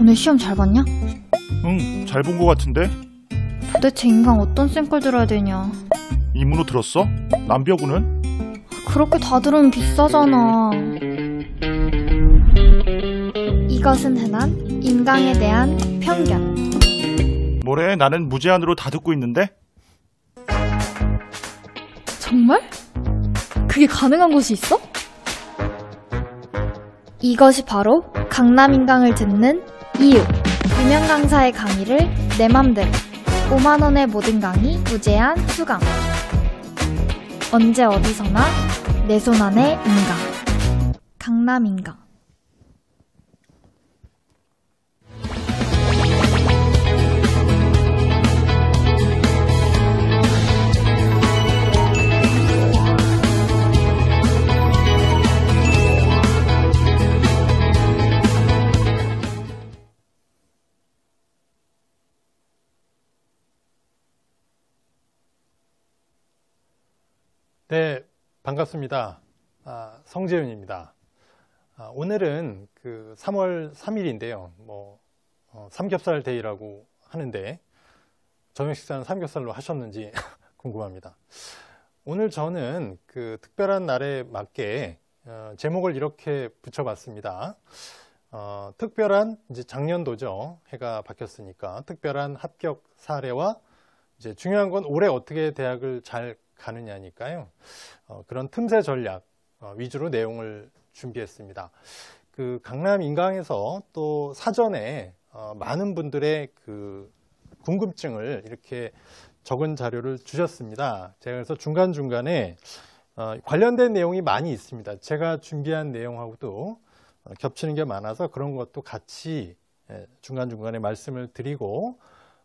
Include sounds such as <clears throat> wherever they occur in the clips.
오늘 시험 잘 봤냐? 응, 잘 본 것 같은데? 도대체 인강 어떤 쌤걸 들어야 되냐? 이문호 들었어? 남벽우는? 그렇게 다 들으면 비싸잖아. 이것은 흔한 인강에 대한 편견. 뭐래, 나는 무제한으로 다 듣고 있는데? 정말? 그게 가능한 곳이 있어? 이것이 바로 강남인강을 듣는 이유 유명 강사의 강의를 내 맘대로 5만원의 모든 강의 무제한 수강 언제 어디서나 내 손 안에 인강 강남 인강 네, 반갑습니다. 아, 성재윤입니다. 아, 오늘은 그 3월 3일인데요. 뭐 어, 삼겹살 데이라고 하는데 저녁 식사는 삼겹살로 하셨는지 <laughs> 궁금합니다. 오늘 저는 그 특별한 날에 맞게 어, 제목을 이렇게 붙여봤습니다. 어, 특별한 이제 작년도죠. 해가 바뀌었으니까 특별한 합격 사례와 이제 중요한 건 올해 어떻게 대학을 잘 가느냐니까요. 어, 그런 틈새 전략 어, 위주로 내용을 준비했습니다. 그 강남 인강에서 또 사전에 어, 많은 분들의 그 궁금증을 이렇게 적은 자료를 주셨습니다. 제가 그래서 중간중간에 어, 관련된 내용이 많이 있습니다. 제가 준비한 내용하고도 겹치는 게 많아서 그런 것도 같이 예, 중간중간에 말씀을 드리고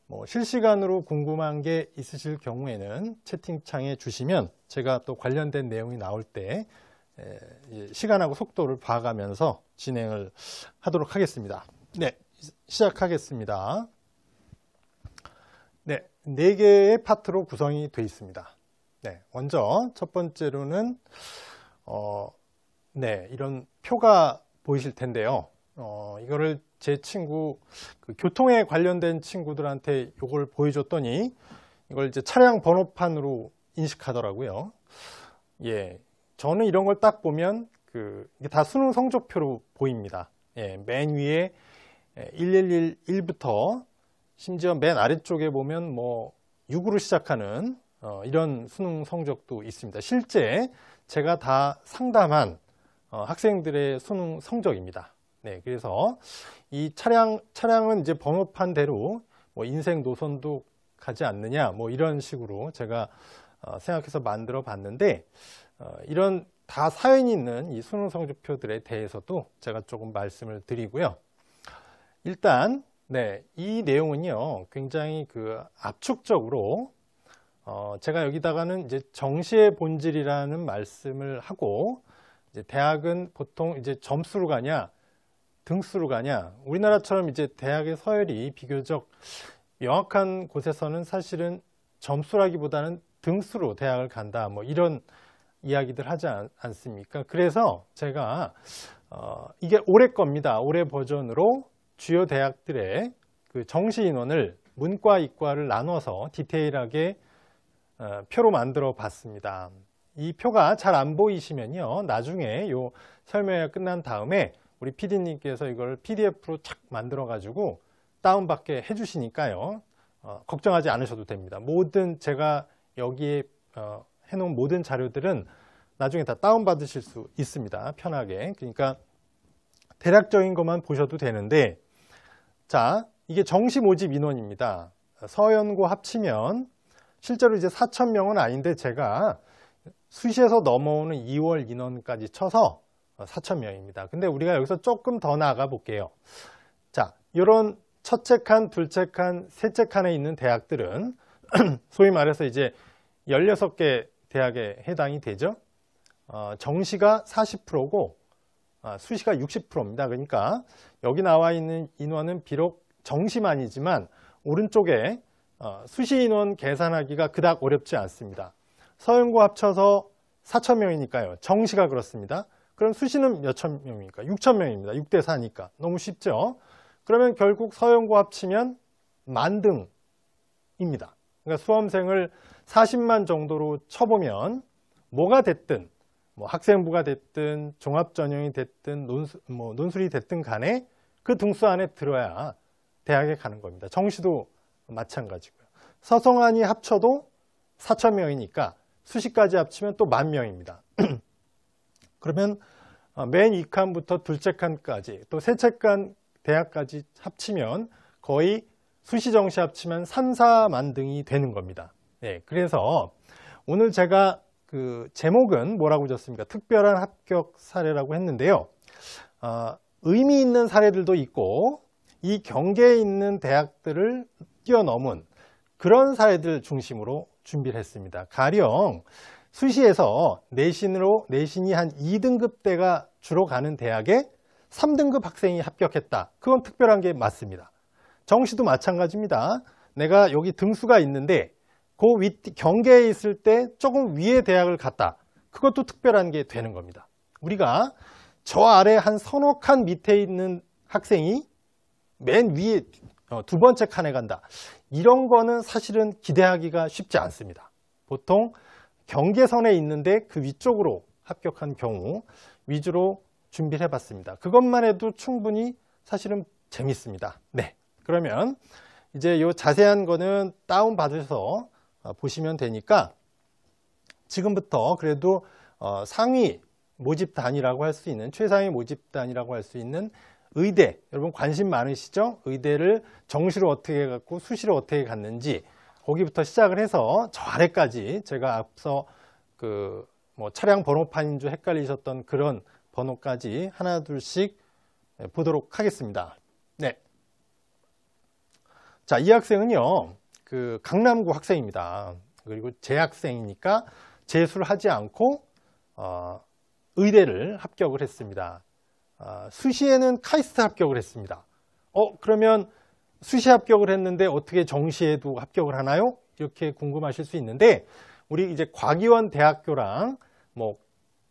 뭐 실시간으로 궁금한 게 있으실 경우에는 채팅창에 주시면 제가 또 관련된 내용이 나올 때 시간하고 속도를 봐가면서 진행을 하도록 하겠습니다. 네, 시작하겠습니다. 네, 네 개의 파트로 구성이 되어 있습니다. 네, 먼저 첫 번째로는 어, 네, 이런 표가 보이실 텐데요. 어, 이거를 제 친구 그 교통에 관련된 친구들한테 이걸 보여줬더니 이걸 이제 차량 번호판으로 인식하더라고요. 예, 저는 이런 걸 딱 보면 그 이게 다 수능 성적표로 보입니다. 예, 맨 위에 1111부터 예, 심지어 맨 아래쪽에 보면 뭐 6으로 시작하는 어, 이런 수능 성적도 있습니다. 실제 제가 다 상담한 어, 학생들의 수능 성적입니다. 네, 그래서 이 차량 차량은 이제 번호판 대로 뭐 인생 노선도 가지 않느냐 뭐 이런 식으로 제가 어, 생각해서 만들어 봤는데 어, 이런 다 사연이 있는 이 수능 성적표들에 대해서도 제가 조금 말씀을 드리고요. 일단 네, 이 내용은요 굉장히 그 압축적으로 어, 제가 여기다가는 이제 정시의 본질이라는 말씀을 하고 이제 대학은 보통 이제 점수로 가냐 등수로 가냐 우리나라처럼 이제 대학의 서열이 비교적 명확한 곳에서는 사실은 점수라기보다는 등수로 대학을 간다 뭐 이런 이야기들 하지 않, 습니까 그래서 제가 어, 이게 올해 겁니다 올해 버전으로 주요 대학들의 그 정시 인원을 문과 이과를 나눠서 디테일하게 어, 표로 만들어 봤습니다 이 표가 잘 안 보이시면요 나중에 요 설명회가 끝난 다음에 우리 PD님께서 이걸 PDF로 착 만들어가지고 다운받게 해주시니까요. 어, 걱정하지 않으셔도 됩니다. 모든 제가 여기에 어, 해놓은 모든 자료들은 나중에 다 다운받으실 수 있습니다. 편하게. 그러니까 대략적인 것만 보셔도 되는데 자 이게 정시 모집 인원입니다. 서연고 합치면 실제로 이제 4천명은 아닌데 제가 수시에서 넘어오는 2월 인원까지 쳐서 4,000명입니다. 어, 근데 우리가 여기서 조금 더 나아가 볼게요. 자, 이런 첫째 칸, 둘째 칸, 셋째 칸에 있는 대학들은 <clears throat> 소위 말해서 이제 16개 대학에 해당이 되죠. 어, 정시가 40%고 아, 수시가 60%입니다. 그러니까 여기 나와 있는 인원은 비록 정시만이지만 오른쪽에 어, 수시 인원 계산하기가 그닥 어렵지 않습니다. 서영구 합쳐서 4천명이니까요 정시가 그렇습니다. 그럼 수시는 몇천 명입니까? 6천 명입니다. 6 대 4니까. 너무 쉽죠? 그러면 결국 서영고 합치면 만 등입니다. 그러니까 수험생을 40만 정도로 쳐보면 뭐가 됐든 뭐 학생부가 됐든 종합전형이 됐든 논술, 뭐 논술이 됐든 간에 그 등수 안에 들어야 대학에 가는 겁니다. 정시도 마찬가지고요. 서성안이 합쳐도 4천 명이니까 수시까지 합치면 또 만 명입니다. <clears throat> 그러면 어, 맨 2칸부터 둘째 칸까지 또 셋째 칸 대학까지 합치면 거의 수시정시 합치면 3, 4만 등이 되는 겁니다. 예, 그래서 오늘 제가 그 제목은 뭐라고 줬습니까? 특별한 합격 사례라고 했는데요. 아, 의미 있는 사례들도 있고 이 경계에 있는 대학들을 뛰어넘은 그런 사례들 중심으로 준비를 했습니다. 가령 수시에서 내신으로 내신이 한 2등급대가 주로 가는 대학에 3등급 학생이 합격했다. 그건 특별한 게 맞습니다. 정시도 마찬가지입니다. 내가 여기 등수가 있는데 그 위, 경계에 있을 때 조금 위에 대학을 갔다. 그것도 특별한 게 되는 겁니다. 우리가 저 아래 한 서너 칸 밑에 있는 학생이 맨 위에 어, 두 번째 칸에 간다. 이런 거는 사실은 기대하기가 쉽지 않습니다. 보통 경계선에 있는데 그 위쪽으로 합격한 경우 위주로 준비를 해봤습니다. 그것만 해도 충분히 사실은 재밌습니다. 네, 그러면 이제 요 자세한 거는 다운받으셔서 어, 보시면 되니까 지금부터 그래도 어, 상위 모집단이라고 할 수 있는 최상위 모집단이라고 할 수 있는 의대 여러분 관심 많으시죠? 의대를 정시로 어떻게 갖고 수시로 어떻게 갔는지 거기부터 시작을 해서 저 아래까지 제가 앞서 그 뭐 차량 번호판인 줄 헷갈리셨던 그런 번호까지 하나 둘씩 네, 보도록 하겠습니다. 네. 자, 이 학생은요. 그 강남구 학생입니다. 그리고 재학생이니까 재수를 하지 않고 어, 의대를 합격을 했습니다. 어, 수시에는 카이스트 합격을 했습니다. 어, 그러면 수시 합격을 했는데 어떻게 정시에도 합격을 하나요? 이렇게 궁금하실 수 있는데 우리 이제 과기원 대학교랑 뭐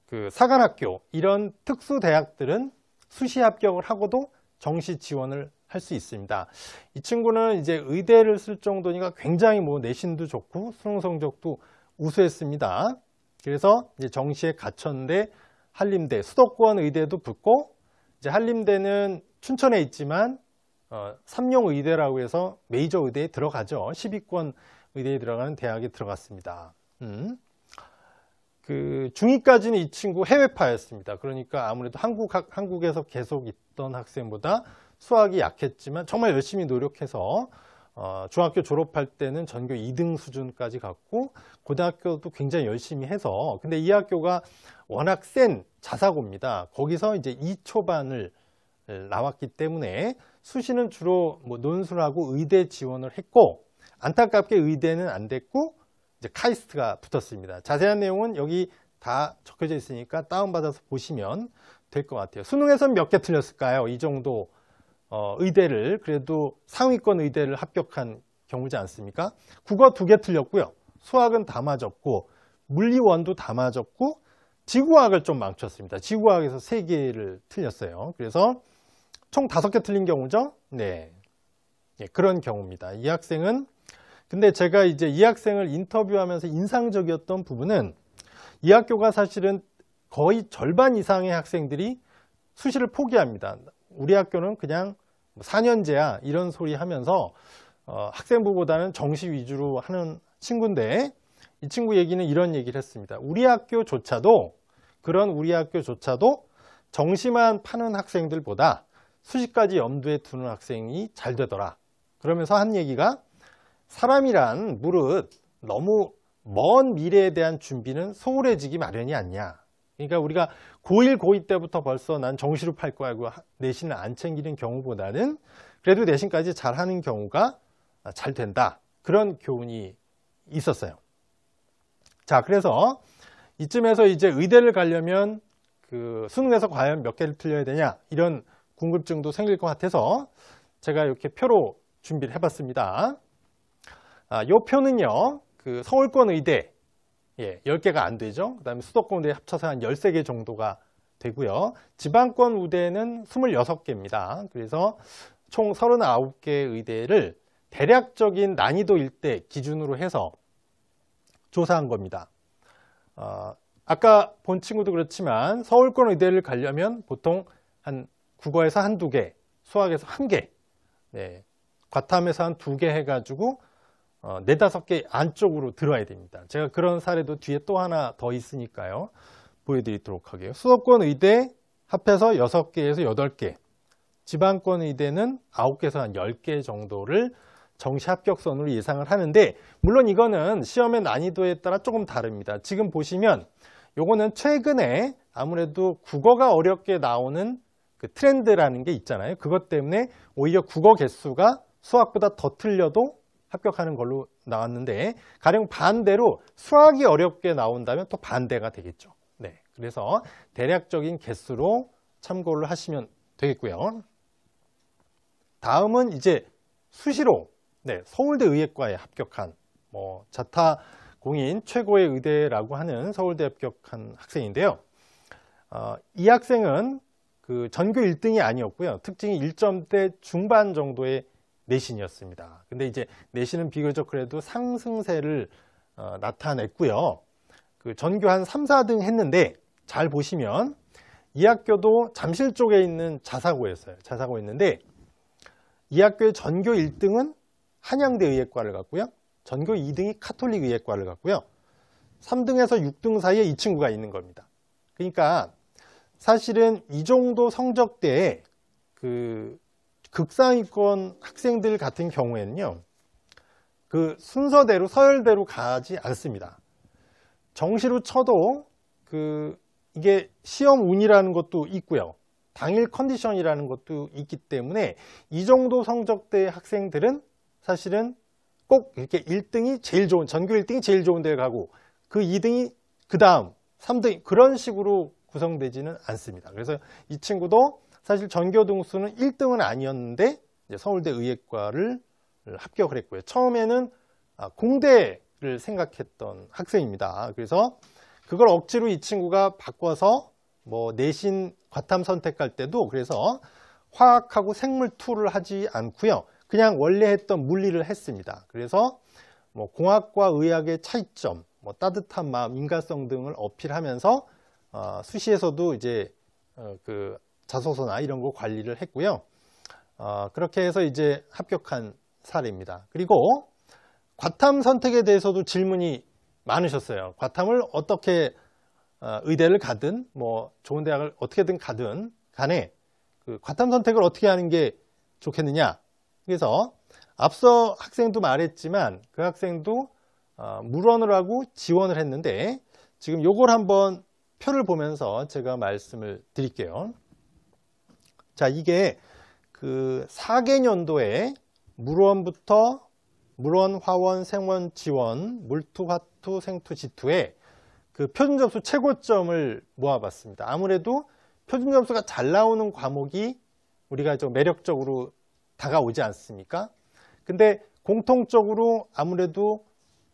그 사관학교 이런 특수 대학들은 수시 합격을 하고도 정시 지원을 할 수 있습니다. 이 친구는 이제 의대를 쓸 정도니까 굉장히 뭐 내신도 좋고 수능 성적도 우수했습니다. 그래서 이제 정시에 갇혔는데 한림대 수도권 의대도 붙고 이제 한림대는 춘천에 있지만 어, 삼룡 의대라고 해서 메이저 의대에 들어가죠. 10위권 의대에 들어가는 대학에 들어갔습니다. 음. 그 중2까지는 이 친구 해외파였습니다. 그러니까 아무래도 한국 한국에서 계속 있던 학생보다 수학이 약했지만 정말 열심히 노력해서 어, 중학교 졸업할 때는 전교 2등 수준까지 갔고 고등학교도 굉장히 열심히 해서 근데 이 학교가 워낙 센 자사고입니다. 거기서 이제 2초반을 나왔기 때문에 수시는 주로 뭐 논술하고 의대 지원을 했고 안타깝게 의대는 안 됐고 이제 카이스트가 붙었습니다. 자세한 내용은 여기 다 적혀져 있으니까 다운받아서 보시면 될 것 같아요. 수능에서는몇 개 틀렸을까요? 이 정도 어, 의대를 그래도 상위권 의대를 합격한 경우지 않습니까? 국어 두 개 틀렸고요. 수학은 다 맞았고 물리원도 다 맞았고 지구학을 좀 망쳤습니다. 지구학에서 세 개를 틀렸어요. 그래서 총 다섯 개 틀린 경우죠. 네. 예, 그런 경우입니다. 이 학생은 근데 제가 이제 이 학생을 인터뷰하면서 인상적이었던 부분은 이 학교가 사실은 거의 절반 이상의 학생들이 수시를 포기합니다. 우리 학교는 그냥 4년제야 뭐 이런 소리 하면서 어, 학생부보다는 정시 위주로 하는 친구인데 이 친구 얘기는 이런 얘기를 했습니다. 우리 학교조차도 그런 우리 학교조차도 정시만 파는 학생들보다 수십 까지 염두에 두는 학생이 잘 되더라. 그러면서 한 얘기가 사람이란 무릇 너무 먼 미래에 대한 준비는 소홀해지기 마련이 아니냐. 그러니까 우리가 고1, 고2 때부터 벌써 난 정시로 팔 거야 하고 내신을 안 챙기는 경우보다는 그래도 내신까지 잘하는 경우가 잘 된다. 그런 교훈이 있었어요. 자, 그래서 이쯤에서 이제 의대를 가려면 그 수능에서 과연 몇 개를 틀려야 되냐 이런 궁금증도 생길 것 같아서 제가 이렇게 표로 준비를 해봤습니다. 아, 이 표는요, 그 서울권 의대 예, 10개가 안 되죠. 그 다음에 수도권 의대 합쳐서 한 13개 정도가 되고요. 지방권 의대는 26개입니다. 그래서 총 39개 의대를 대략적인 난이도 일대 기준으로 해서 조사한 겁니다. 어, 아까 본 친구도 그렇지만 서울권 의대를 가려면 보통 한 국어에서 한두 개, 수학에서 한 개, 네, 과탐에서 한 두 개 해가지고 어, 네다섯 개 안쪽으로 들어야 와 됩니다. 제가 그런 사례도 뒤에 또 하나 더 있으니까요. 보여드리도록 하게요. 수도권 의대 합해서 여섯 개에서 여덟 개 지방권 의대는 아홉 개에서한 열 개 정도를 정시 합격선으로 예상을 하는데 물론 이거는 시험의 난이도에 따라 조금 다릅니다. 지금 보시면 요거는 최근에 아무래도 국어가 어렵게 나오는 그 트렌드라는 게 있잖아요. 그것 때문에 오히려 국어 개수가 수학보다 더 틀려도 합격하는 걸로 나왔는데 가령 반대로 수학이 어렵게 나온다면 또 반대가 되겠죠. 네, 그래서 대략적인 개수로 참고를 하시면 되겠고요. 다음은 이제 수시로 네, 서울대 의예과에 합격한 뭐 자타 공인 최고의 의대라고 하는 서울대 합격한 학생인데요. 어, 이 학생은 그 전교 1등이 아니었고요. 특징이 1점대 중반 정도의 내신이었습니다. 근데 이제 내신은 비교적 그래도 상승세를 어, 나타냈고요. 그 전교 한 3, 4등 했는데 잘 보시면 이 학교도 잠실 쪽에 있는 자사고였어요. 자사고였는데 이 학교의 전교 1등은 한양대 의예과를 갔고요. 전교 2등이 카톨릭 의예과를 갔고요. 3등에서 6등 사이에 이 친구가 있는 겁니다. 그러니까 사실은 이 정도 성적대에 그 극상위권 학생들 같은 경우에는요. 그 순서대로 서열대로 가지 않습니다. 정시로 쳐도 그 이게 시험 운이라는 것도 있고요. 당일 컨디션이라는 것도 있기 때문에 이 정도 성적대 학생들은 사실은 꼭 이렇게 1등이 제일 좋은 전교 1등이 제일 좋은 데 가고 그 2등이 그 다음 3등 그런 식으로 구성되지는 않습니다. 그래서 이 친구도 사실 전교등수는 1등은 아니었는데 서울대 의예과를 합격을 했고요. 처음에는 아, 공대를 생각했던 학생입니다. 그래서 그걸 억지로 이 친구가 바꿔서 뭐 내신 과탐 선택할 때도 그래서 화학하고 생물 투를 하지 않고요. 그냥 원래 했던 물리를 했습니다. 그래서 뭐 공학과 의학의 차이점, 뭐 따뜻한 마음, 인간성 등을 어필하면서 어, 수시에서도 이제 어, 그 자소서나 이런 거 관리를 했고요. 어, 그렇게 해서 이제 합격한 사례입니다. 그리고 과탐 선택에 대해서도 질문이 많으셨어요. 과탐을 어떻게 어, 의대를 가든 뭐 좋은 대학을 어떻게든 가든 간에 그 과탐 선택을 어떻게 하는 게 좋겠느냐. 그래서 앞서 학생도 말했지만 그 학생도 어, 물원을 하고 지원을 했는데 지금 요걸 한번 표를 보면서 제가 말씀을 드릴게요. 자, 이게 그 4개년도에 물원부터 물원, 화원, 생원, 지원, 물투, 화투, 생투, 지투에 그 표준점수 최고점을 모아봤습니다. 아무래도 표준점수가 잘 나오는 과목이 우리가 좀 매력적으로 다가오지 않습니까? 근데 공통적으로 아무래도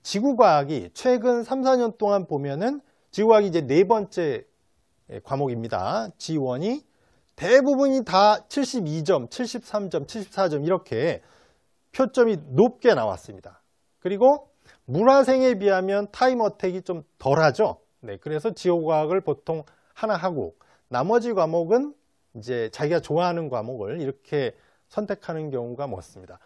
지구과학이 최근 3, 4년 동안 보면은 지구과학이 이제 네 번째 예, 과목입니다. 지원이 대부분이 다 72점, 73점, 74점 이렇게 표점이 높게 나왔습니다. 그리고 문화생에 비하면 타임 어택이 좀 덜하죠. 네, 그래서 지구과학을 보통 하나 하고 나머지 과목은 이제 자기가 좋아하는 과목을 이렇게 선택하는 경우가 많습니다.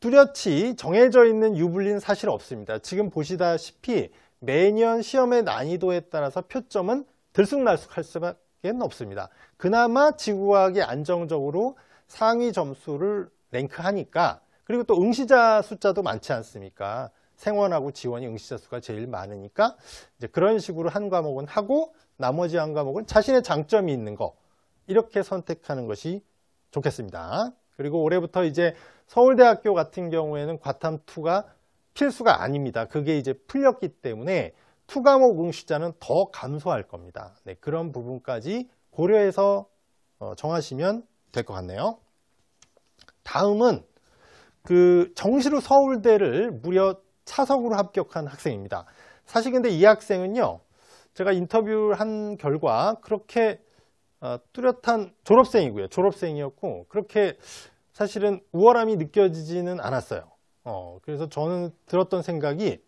뚜렷이 정해져 있는 유불리는 사실 없습니다. 지금 보시다시피 매년 시험의 난이도에 따라서 표점은 들쑥날쑥할 수밖에 없습니다. 그나마 지구과학이 안정적으로 상위 점수를 랭크하니까 그리고 또 응시자 숫자도 많지 않습니까? 생원하고 지원이 응시자 수가 제일 많으니까 이제 그런 식으로 한 과목은 하고 나머지 한 과목은 자신의 장점이 있는 거 이렇게 선택하는 것이 좋겠습니다. 그리고 올해부터 이제 서울대학교 같은 경우에는 과탐2가 필수가 아닙니다. 그게 이제 풀렸기 때문에 투과목 응시자는 더 감소할 겁니다. 네, 그런 부분까지 고려해서 어, 정하시면 될 것 같네요. 다음은 그 정시로 서울대를 무려 차석으로 합격한 학생입니다. 사실 근데 이 학생은요. 제가 인터뷰를 한 결과 그렇게 어, 뚜렷한 졸업생이고요. 졸업생이었고 그렇게 사실은 우월함이 느껴지지는 않았어요. 어, 그래서 저는 들었던 생각이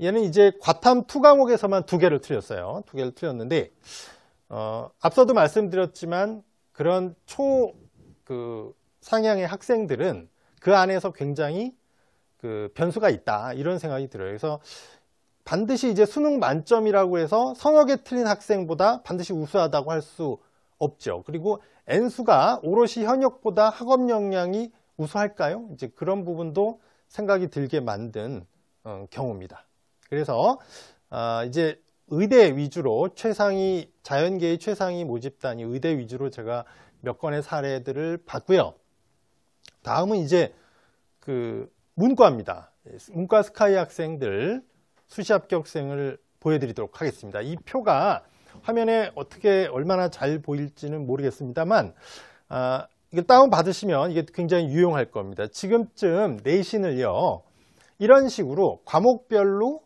얘는 이제 과탐 2 과목에서만 두 개를 틀렸어요. 두 개를 틀렸는데 어, 앞서도 말씀드렸지만 그런 초그 상향의 학생들은 그 안에서 굉장히 그 변수가 있다 이런 생각이 들어요. 그래서 반드시 이제 수능 만점이라고 해서 성역에 틀린 학생보다 반드시 우수하다고 할 수 없죠. 그리고 N수가 오롯이 현역보다 학업 역량이 우수할까요? 이제 그런 부분도 생각이 들게 만든 어, 경우입니다. 그래서 아, 이제 의대 위주로 최상위 자연계의 최상위 모집단이 의대 위주로 제가 몇 건의 사례들을 봤고요. 다음은 이제 그 문과입니다. 문과 스카이 학생들 수시 합격생을 보여드리도록 하겠습니다. 이 표가 화면에 어떻게 얼마나 잘 보일지는 모르겠습니다만 아, 이게 다운받으시면 이게 굉장히 유용할 겁니다. 지금쯤 내신을요. 이런 식으로 과목별로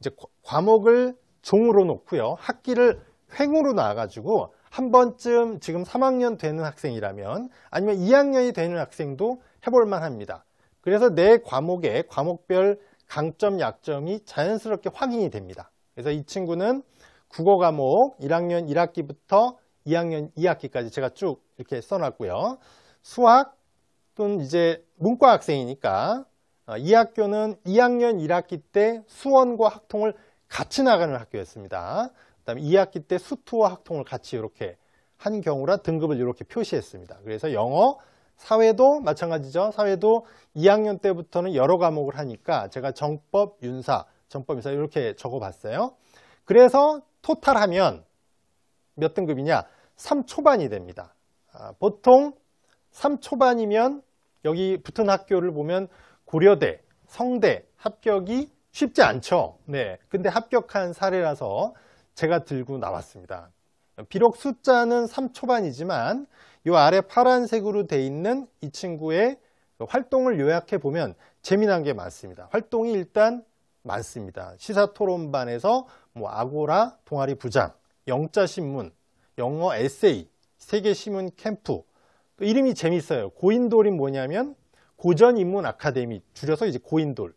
이제 과목을 종으로 놓고요. 학기를 횡으로 나와 가지고한 번쯤 지금 3학년 되는 학생이라면 아니면 2학년이 되는 학생도 해볼만 합니다. 그래서 내 과목의 과목별 강점, 약점이 자연스럽게 확인이 됩니다. 그래서 이 친구는 국어 과목 1학년 1학기부터 2학년 2학기까지 제가 쭉 이렇게 써놨고요. 수학 또는 이제 문과 학생이니까 어, 이 학교는 2학년 1학기 때 수원과 학통을 같이 나가는 학교였습니다. 그 다음에 2학기 때 수투와 학통을 같이 이렇게 한 경우라 등급을 이렇게 표시했습니다. 그래서 영어, 사회도 마찬가지죠. 사회도 2학년 때부터는 여러 과목을 하니까 제가 정법, 윤사, 정법, 윤사 이렇게 적어봤어요. 그래서 토탈하면 몇 등급이냐? 3초반이 됩니다. 아, 보통 3초반이면 여기 붙은 학교를 보면 고려대, 성대 합격이 쉽지 않죠. 네, 근데 합격한 사례라서 제가 들고 나왔습니다. 비록 숫자는 3초반이지만 이 아래 파란색으로 돼 있는 이 친구의 활동을 요약해 보면 재미난 게 많습니다. 활동이 일단 많습니다. 시사토론반에서 뭐 아고라, 동아리 부장, 영자신문, 영어 에세이, 세계시문 캠프 또 이름이 재밌어요. 고인돌이 뭐냐면 고전인문 아카데미 줄여서 이제 고인돌.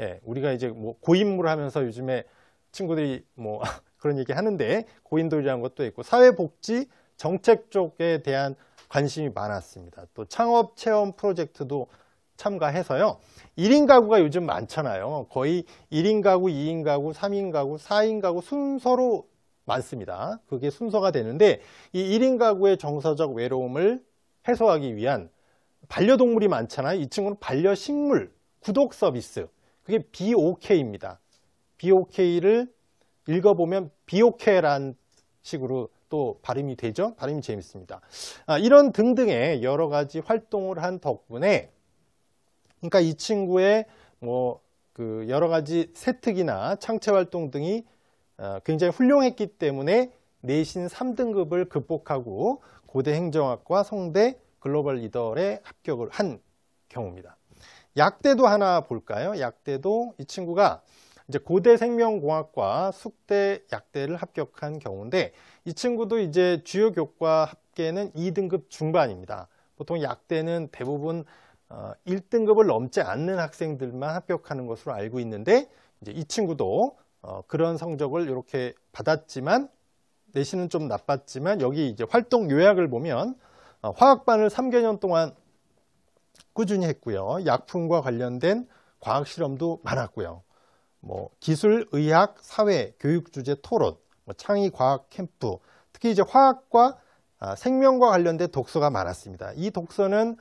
예, 우리가 이제 뭐 고인물 하면서 요즘에 친구들이 뭐 <laughs> 그런 얘기 하는데 고인돌이라는 것도 있고 사회복지 정책 쪽에 대한 관심이 많았습니다. 또 창업 체험 프로젝트도 참가해서요. 1인 가구가 요즘 많잖아요. 거의 1인 가구, 2인 가구, 3인 가구, 4인 가구 순서로 많습니다. 그게 순서가 되는데 이 1인 가구의 정서적 외로움을 해소하기 위한 반려동물이 많잖아요. 이 친구는 반려식물 구독 서비스 그게 BOK입니다. BOK를 읽어보면 BOK란 식으로 또 발음이 되죠. 발음이 재밌습니다. 아, 이런 등등의 여러 가지 활동을 한 덕분에 그러니까 이 친구의 뭐 그 여러 가지 세특이나 창체 활동 등이 어, 굉장히 훌륭했기 때문에 내신 3등급을 극복하고 고대 행정학과 성대 글로벌 리더에 합격을 한 경우입니다. 약대도 하나 볼까요? 약대도 이 친구가 이제 고대 생명공학과 숙대 약대를 합격한 경우인데 이 친구도 이제 주요 교과 합계는 2등급 중반입니다. 보통 약대는 대부분 1등급을 어, 넘지 않는 학생들만 합격하는 것으로 알고 있는데 이제 이 친구도 어, 그런 성적을 이렇게 받았지만 내신은 좀 나빴지만 여기 이제 활동 요약을 보면 어, 화학반을 3개년 동안 꾸준히 했고요. 약품과 관련된 과학 실험도 많았고요. 뭐 기술, 의학, 사회, 교육 주제 토론, 뭐 창의 과학 캠프, 특히 이제 화학과 아, 생명과 관련된 독서가 많았습니다. 이 독서는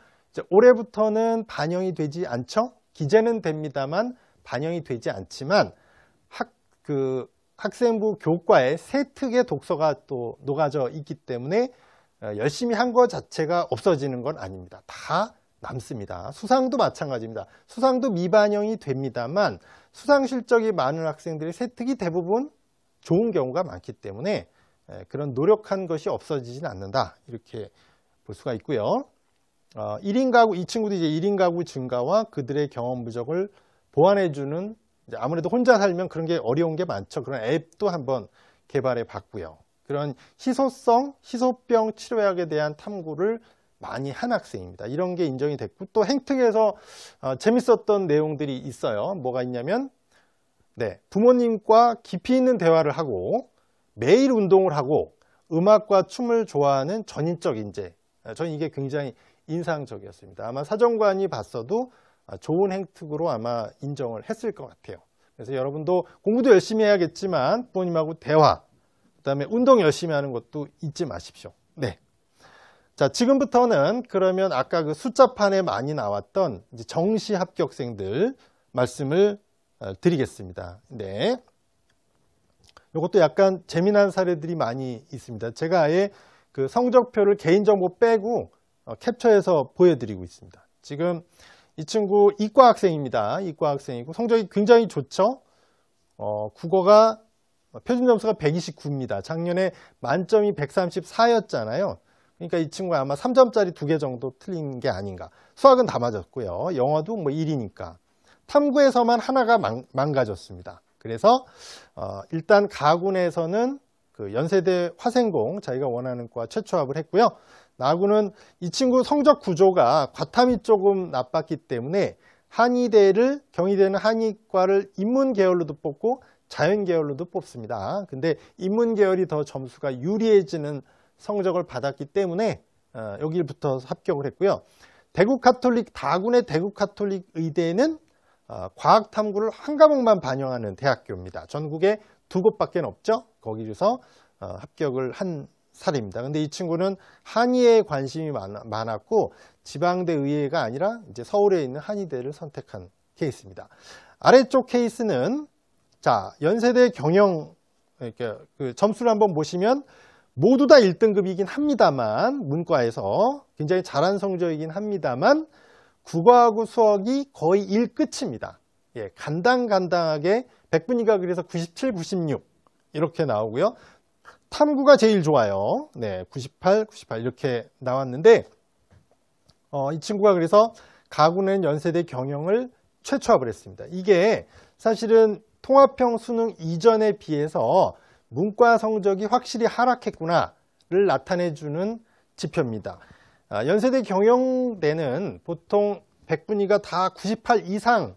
올해부터는 반영이 되지 않죠? 기재는 됩니다만 반영이 되지 않지만 그 학생부 교과에 세 특의 독서가 또 녹아져 있기 때문에 어, 열심히 한 것 자체가 없어지는 건 아닙니다. 다 남습니다. 수상도 마찬가지입니다. 수상도 미반영이 됩니다만 수상 실적이 많은 학생들의 세특이 대부분 좋은 경우가 많기 때문에 그런 노력한 것이 없어지진 않는다. 이렇게 볼 수가 있고요. 1인 어, 가구, 이친구들 이제 1인 가구 증가와 그들의 경험 부적을 보완해주는 아무래도 혼자 살면 그런 게 어려운 게 많죠. 그런 앱도 한번 개발해 봤고요. 그런 희소성, 희소병 치료약에 대한 탐구를 많이 한 학생입니다. 이런 게 인정이 됐고 또 행특에서 어, 재밌었던 내용들이 있어요. 뭐가 있냐면 네, 부모님과 깊이 있는 대화를 하고 매일 운동을 하고 음악과 춤을 좋아하는 전인적 인재. 아, 저는 이게 굉장히 인상적이었습니다. 아마 사정관이 봤어도 아, 좋은 행특으로 아마 인정을 했을 것 같아요. 그래서 여러분도 공부도 열심히 해야겠지만 부모님하고 대화, 그다음에 운동 열심히 하는 것도 잊지 마십시오. 네. 자, 지금부터는 그러면 아까 그 숫자판에 많이 나왔던 정시 합격생들 말씀을 어, 드리겠습니다. 네. 이것도 약간 재미난 사례들이 많이 있습니다. 제가 아예 그 성적표를 개인정보 빼고 어, 캡처해서 보여드리고 있습니다. 지금 이 친구 이과 학생입니다. 이과 학생이고 성적이 굉장히 좋죠. 어, 국어가 표준 점수가 129입니다. 작년에 만점이 134였잖아요. 그러니까 이 친구가 아마 3점짜리 두 개 정도 틀린 게 아닌가. 수학은 다 맞았고요. 영어도 뭐 1이니까. 탐구에서만 하나가 망, 가졌습니다 그래서 어, 일단 가군에서는 그 연세대 화생공 자기가 원하는 과 최초합을 했고요. 나구는 이 친구 성적 구조가 과탐이 조금 나빴기 때문에 한의대를 경희대는 한의과를 인문 계열로도 뽑고 자연 계열로도 뽑습니다. 근데 인문 계열이 더 점수가 유리해지는 성적을 받았기 때문에 어, 여기부터 합격을 했고요. 대구 카톨릭 다군의 대구 카톨릭 의대는 어, 과학 탐구를 한 과목만 반영하는 대학교입니다. 전국에 두 곳밖에 없죠. 거기에서 어, 합격을 한 살입니다. 근데 이 친구는 한의에 관심이 많았고 지방대 의회가 아니라 이제 서울에 있는 한의대를 선택한 케이스입니다. 아래쪽 케이스는 자 연세대 경영 이렇게 그 점수를 한번 보시면 모두 다 1등급이긴 합니다만 문과에서 굉장히 잘한 성적이긴 합니다만 국어하고 수학이 거의 1끝입니다. 예, 간당간당하게 백분위가 그래서 97, 96 이렇게 나오고요. 탐구가 제일 좋아요. 네, 98, 98 이렇게 나왔는데 어, 이 친구가 그래서 가구는 연세대 경영을 최초합을 했습니다. 이게 사실은 통합형 수능 이전에 비해서 문과 성적이 확실히 하락했구나를 나타내주는 지표입니다. 아, 연세대 경영대는 보통 100분위가 다 98 이상이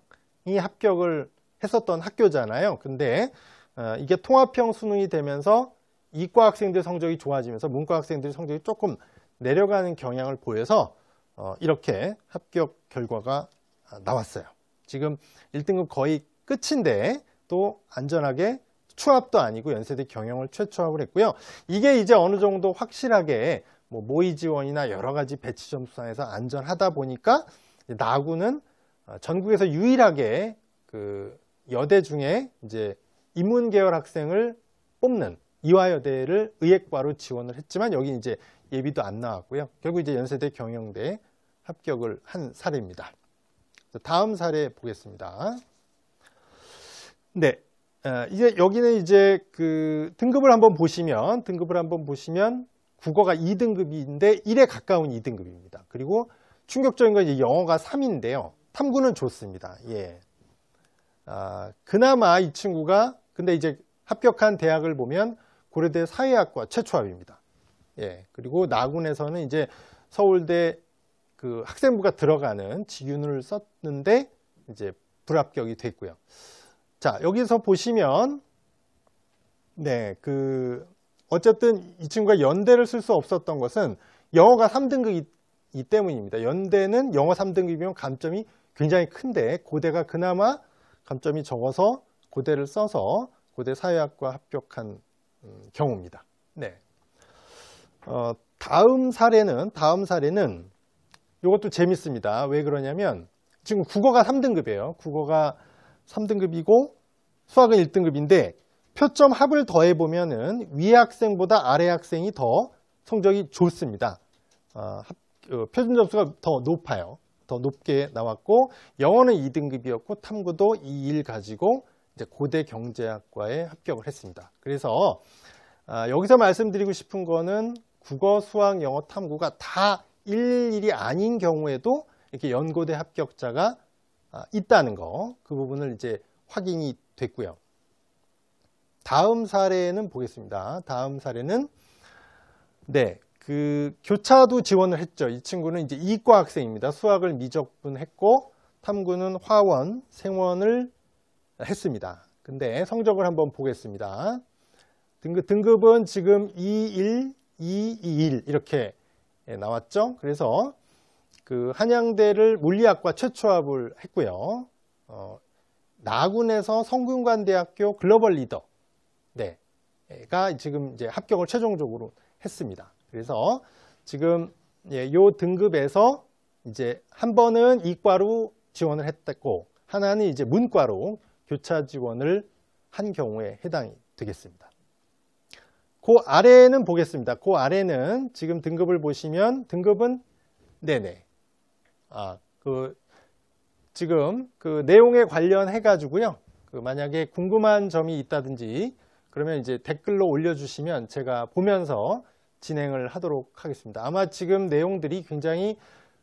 합격을 했었던 학교잖아요. 근데 어, 이게 통합형 수능이 되면서 이과 학생들 성적이 좋아지면서 문과 학생들 성적이 조금 내려가는 경향을 보여서 어, 이렇게 합격 결과가 아, 나왔어요. 지금 1등급 거의 끝인데 또 안전하게 추합도 아니고 연세대 경영을 최초합을 했고요. 이게 이제 어느 정도 확실하게 뭐 모의 지원이나 여러 가지 배치 점수상에서 안전하다 보니까 나구는 어, 전국에서 유일하게 그 여대 중에 이제 인문 계열 학생을 뽑는 이화여대를 의예과로 지원을 했지만 여기 이제 예비도 안 나왔고요. 결국 이제 연세대 경영대 합격을 한 사례입니다. 다음 사례 보겠습니다. 네. 어, 이제 여기는 이제 그 등급을 한번 보시면 등급을 한번 보시면 국어가 2등급인데 1에 가까운 2등급입니다. 그리고 충격적인 건 이제 영어가 3인데요. 탐구는 좋습니다. 예. 아, 그나마 이 친구가 근데 이제 합격한 대학을 보면 고려대 사회학과 최초합입니다. 예. 그리고 나군에서는 이제 서울대 그 학생부가 들어가는 지균을 썼는데 이제 불합격이 됐고요. 자, 여기서 보시면 네, 그 어쨌든 이 친구가 연대를 쓸 수 없었던 것은 영어가 3등급이기 때문입니다. 연대는 영어 3등급이면 감점이 굉장히 큰데 고대가 그나마 감점이 적어서 고대를 써서 고대 사회학과 합격한 음, 경우입니다. 네. 어, 다음 사례는 다음 사례는 이것도 재밌습니다. 왜 그러냐면 지금 국어가 3등급이에요. 국어가 3등급이고 수학은 1등급인데 표점 합을 더해 보면은 위에 학생보다 아래 학생이 더 성적이 좋습니다. 아, 어, 표준 점수가 더 높아요. 더 높게 나왔고 영어는 2등급이었고 탐구도 2 1 가지고 이제 고대 경제학과에 합격을 했습니다. 그래서 아, 여기서 말씀드리고 싶은 거는 국어, 수학, 영어, 탐구가 다 일일이 아닌 경우에도 이렇게 연고대 합격자가 아, 있다는 거, 그 부분을 이제 확인이 됐고요. 다음 사례는 보겠습니다. 다음 사례는 네, 그 교차도 지원을 했죠. 이 친구는 이제 이과 학생입니다. 수학을 미적분했고 탐구는 화원, 생원을 했습니다. 근데 성적을 한번 보겠습니다. 등급, 등급은 지금 21, 221 이렇게 예, 나왔죠. 그래서 그 한양대를 물리학과 최초합을 했고요. 어, 나군에서 성균관대학교 글로벌 리더 네. 가 지금 이제 합격을 최종적으로 했습니다. 그래서 지금 예, 요 등급에서 이제 한 번은 이과로 지원을 했고 하나는 이제 문과로 교차 지원을 한 경우에 해당이 되겠습니다. 그 아래는 보겠습니다. 그 아래는 지금 등급을 보시면 등급은 네네. 아, 그 지금 그 내용에 관련해 가지고요. 그 만약에 궁금한 점이 있다든지 그러면 이제 댓글로 올려주시면 제가 보면서 진행을 하도록 하겠습니다. 아마 지금 내용들이 굉장히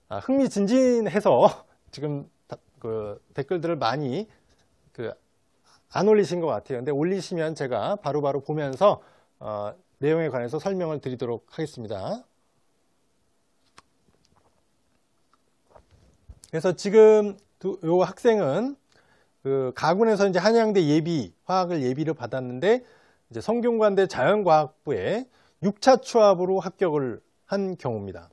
아, 흥미진진해서 <laughs> 지금 그 댓글들을 많이 그안 올리신 것 같아요. 근데 올리시면 제가 바로바로 바로 보면서 어, 내용에 관해서 설명을 드리도록 하겠습니다. 그래서 지금 이 학생은 그 가군에서 이제 한양대 예비 화학을 예비를 받았는데 이제 성균관대 자연과학부에 6차 추합으로 합격을 한 경우입니다.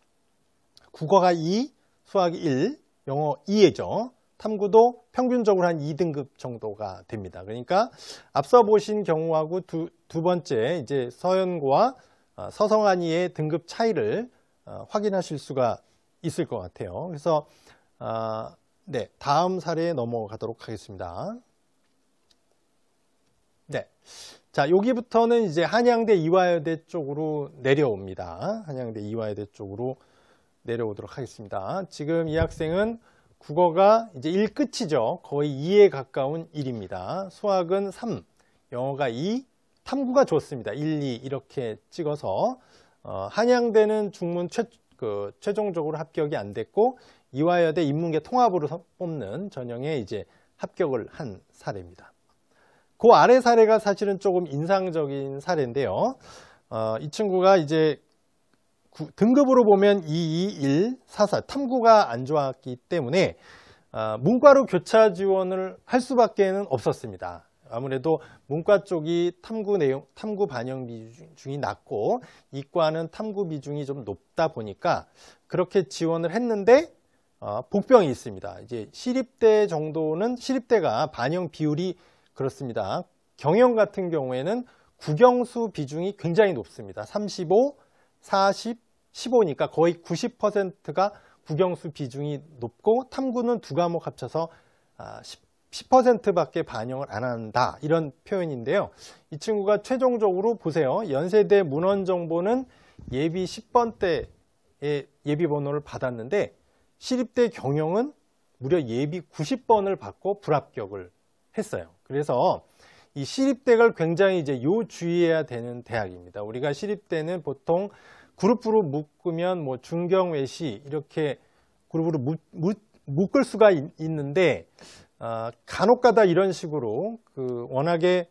국어가 2, 수학이 1, 영어 2회죠. 탐구도 평균적으로 한 2등급 정도가 됩니다. 그러니까 앞서 보신 경우하고 두, 두 번째 이제 서연과 어, 서성한이의 등급 차이를 어, 확인하실 수가 있을 것 같아요. 그래서 아, 네 다음 사례에 넘어가도록 하겠습니다. 네, 자 여기부터는 이제 한양대 이화여대 쪽으로 내려옵니다. 한양대 이화여대 쪽으로 내려오도록 하겠습니다. 지금 이 학생은 국어가 이제 1 끝이죠. 거의 2에 가까운 1입니다. 수학은 3, 영어가 2, 탐구가 좋습니다. 1, 2 이렇게 찍어서 어, 한양대는 중문 최, 그, 최종적으로 합격이 안 됐고 이화여대 인문계 통합으로 뽑는 전형에 이제 합격을 한 사례입니다. 그 아래 사례가 사실은 조금 인상적인 사례인데요. 어, 이 친구가 이제 등급으로 보면 2, 2, 1, 4, 4 탐구가 안 좋았기 때문에 아, 문과로 교차 지원을 할 수밖에는 없었습니다. 아무래도 문과 쪽이 탐구 내용, 탐구 반영 비중이 낮고 이과는 탐구 비중이 좀 높다 보니까 그렇게 지원을 했는데 어, 복병이 있습니다. 이제 시립대 정도는 시립대가 반영 비율이 그렇습니다. 경영 같은 경우에는 국영수 비중이 굉장히 높습니다. 35, 40, 15니까 거의 90%가 국영수 비중이 높고 탐구는 두 과목 합쳐서 10%밖에 아, 반영을 안 한다 이런 표현인데요. 이 친구가 최종적으로 보세요. 연세대 문헌정보는 예비 10번대의 예비 번호를 받았는데 시립대 경영은 무려 예비 90번을 받고 불합격을 했어요. 그래서 이 시립대가 굉장히 이제 요 주의해야 되는 대학입니다. 우리가 시립대는 보통 그룹으로 묶으면 뭐 중경 외시 이렇게 그룹으로 묶, 묶, 묶을 수가 있, 는데 어, 아, 간혹가다 이런 식으로 그 워낙에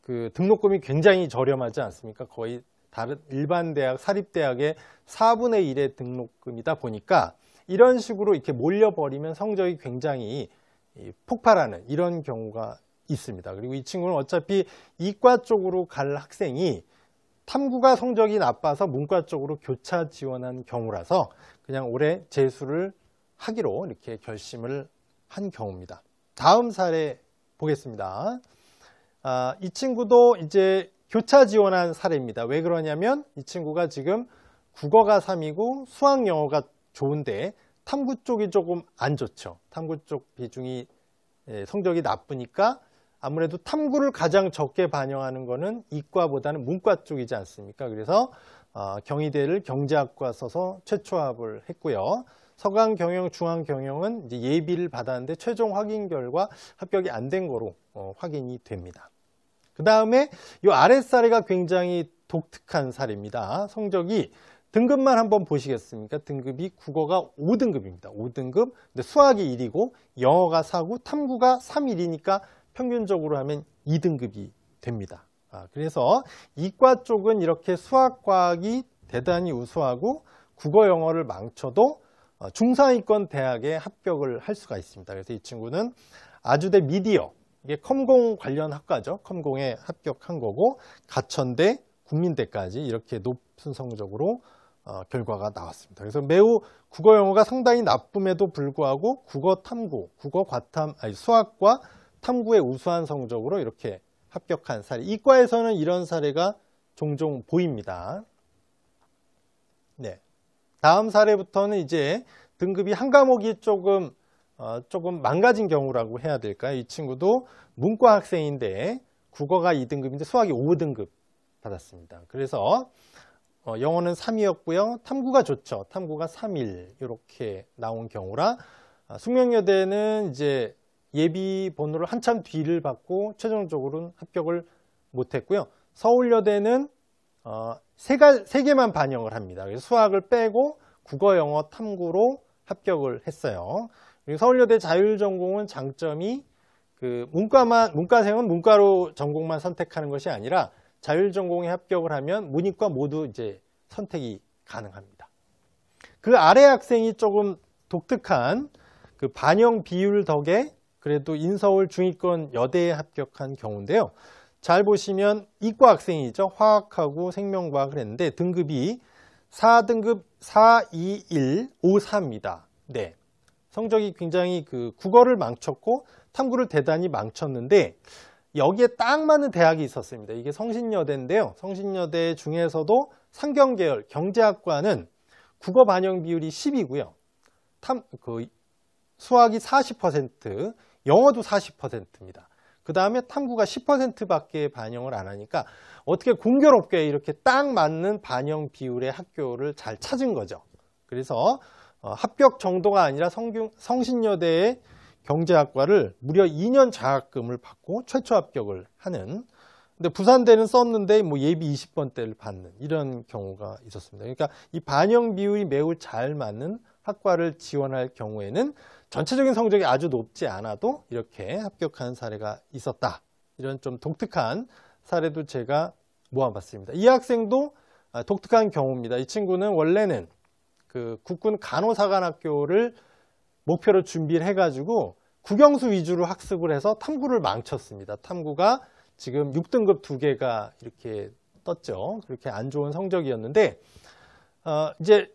그 등록금이 굉장히 저렴하지 않습니까? 거의 다른 일반 대학, 사립대학의 4분의 1의 등록금이다 보니까 이런 식으로 이렇게 몰려버리면 성적이 굉장히 폭발하는 이런 경우가 있습니다. 그리고 이 친구는 어차피 이과 쪽으로 갈 학생이 탐구가 성적이 나빠서 문과 쪽으로 교차 지원한 경우라서 그냥 올해 재수를 하기로 이렇게 결심을 한 경우입니다. 다음 사례 보겠습니다. 아, 이 친구도 이제 교차 지원한 사례입니다. 왜 그러냐면 이 친구가 지금 국어가 3이고 수학 영어가 좋은데 탐구 쪽이 조금 안 좋죠. 탐구 쪽 비중이 예, 성적이 나쁘니까 아무래도 탐구를 가장 적게 반영하는 거는 이과보다는 문과 쪽이지 않습니까? 그래서 어, 경희대를 경제학과 써서 최초 합을 했고요. 서강 경영, 중앙 경영은 예비를 받았는데 최종 확인 결과 합격이 안 된 거로 어, 확인이 됩니다. 그 다음에 이 아래 사례가 굉장히 독특한 사례입니다. 성적이 등급만 한번 보시겠습니까? 등급이 국어가 5등급입니다. 5등급. 근데 수학이 1이고 영어가 4고 탐구가 3, 1이니까 평균적으로 하면 2등급이 됩니다. 아, 그래서 이과 쪽은 이렇게 수학과학이 대단히 우수하고 국어 영어를 망쳐도 어, 중상위권 대학에 합격을 할 수가 있습니다. 그래서 이 친구는 아주대 미디어, 이게 컴공 관련 학과죠. 컴공에 합격한 거고 가천대, 국민대까지 이렇게 높은 성적으로 어, 결과가 나왔습니다. 그래서 매우 국어 영어가 상당히 나쁨에도 불구하고 국어 탐구, 국어 과탐, 아니 수학과 탐구의 우수한 성적으로 이렇게 합격한 사례 이과에서는 이런 사례가 종종 보입니다. 네, 다음 사례부터는 이제 등급이 한 과목이 조금 어, 조금 망가진 경우라고 해야 될까요? 이 친구도 문과 학생인데 국어가 2등급인데 수학이 5등급 받았습니다. 그래서 어, 영어는 3이었고요. 탐구가 좋죠. 탐구가 3일 이렇게 나온 경우라 아, 숙명여대는 이제 예비 번호를 한참 뒤를 받고 최종적으로는 합격을 못했고요. 서울여대는 어, 세, 가, 세 개만 반영을 합니다. 그래서 수학을 빼고 국어, 영어, 탐구로 합격을 했어요. 그리고 서울여대 자율전공은 장점이 그 문과만 문과생은 문과로 전공만 선택하는 것이 아니라 자율전공에 합격을 하면 문이과 모두 이제 선택이 가능합니다. 그 아래 학생이 조금 독특한 그 반영 비율 덕에 그래도 인서울 중위권 여대에 합격한 경우인데요. 잘 보시면 이과 학생이죠. 화학하고 생명과학을 했는데 등급이 4등급 421 5 3입니다 네. 성적이 굉장히 그 국어를 망쳤고 탐구를 대단히 망쳤는데 여기에 딱 맞는 대학이 있었습니다. 이게 성신여대인데요. 성신여대 중에서도 상경계열 경제학과는 국어 반영 비율이 10이고요. 탐, 그 수학이 40%, 영어도 40%입니다. 그 다음에 탐구가 10%밖에 반영을 안 하니까 어떻게 공교롭게 이렇게 딱 맞는 반영 비율의 학교를 잘 찾은 거죠. 그래서 어, 합격 정도가 아니라 성균, 성신여대의 경제학과를 무려 2년 장학금을 받고 최초 합격을 하는 근데 부산대는 썼는데 뭐 예비 20번대를 받는 이런 경우가 있었습니다. 그러니까 이 반영 비율이 매우 잘 맞는 학과를 지원할 경우에는 전체적인 성적이 아주 높지 않아도 이렇게 합격한 사례가 있었다. 이런 좀 독특한 사례도 제가 모아봤습니다. 이 학생도 아, 독특한 경우입니다. 이 친구는 원래는 그 국군 간호사관학교를 목표로 준비를 해가지고 국영수 위주로 학습을 해서 탐구를 망쳤습니다. 탐구가 지금 6등급 두 개가 이렇게 떴죠. 그렇게 안 좋은 성적이었는데 어, 이제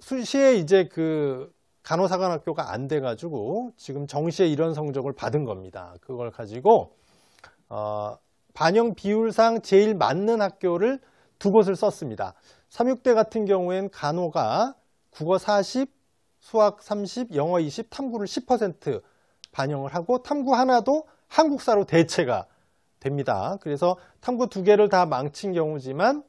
수시에 이제 그 간호사관학교가 안 돼가지고 지금 정시에 이런 성적을 받은 겁니다. 그걸 가지고 어, 반영 비율상 제일 맞는 학교를 두 곳을 썼습니다. 36대 같은 경우엔 간호가 국어 40, 수학 30, 영어 20, 탐구를 10% 반영을 하고 탐구 하나도 한국사로 대체가 됩니다. 그래서 탐구 두 개를 다 망친 경우지만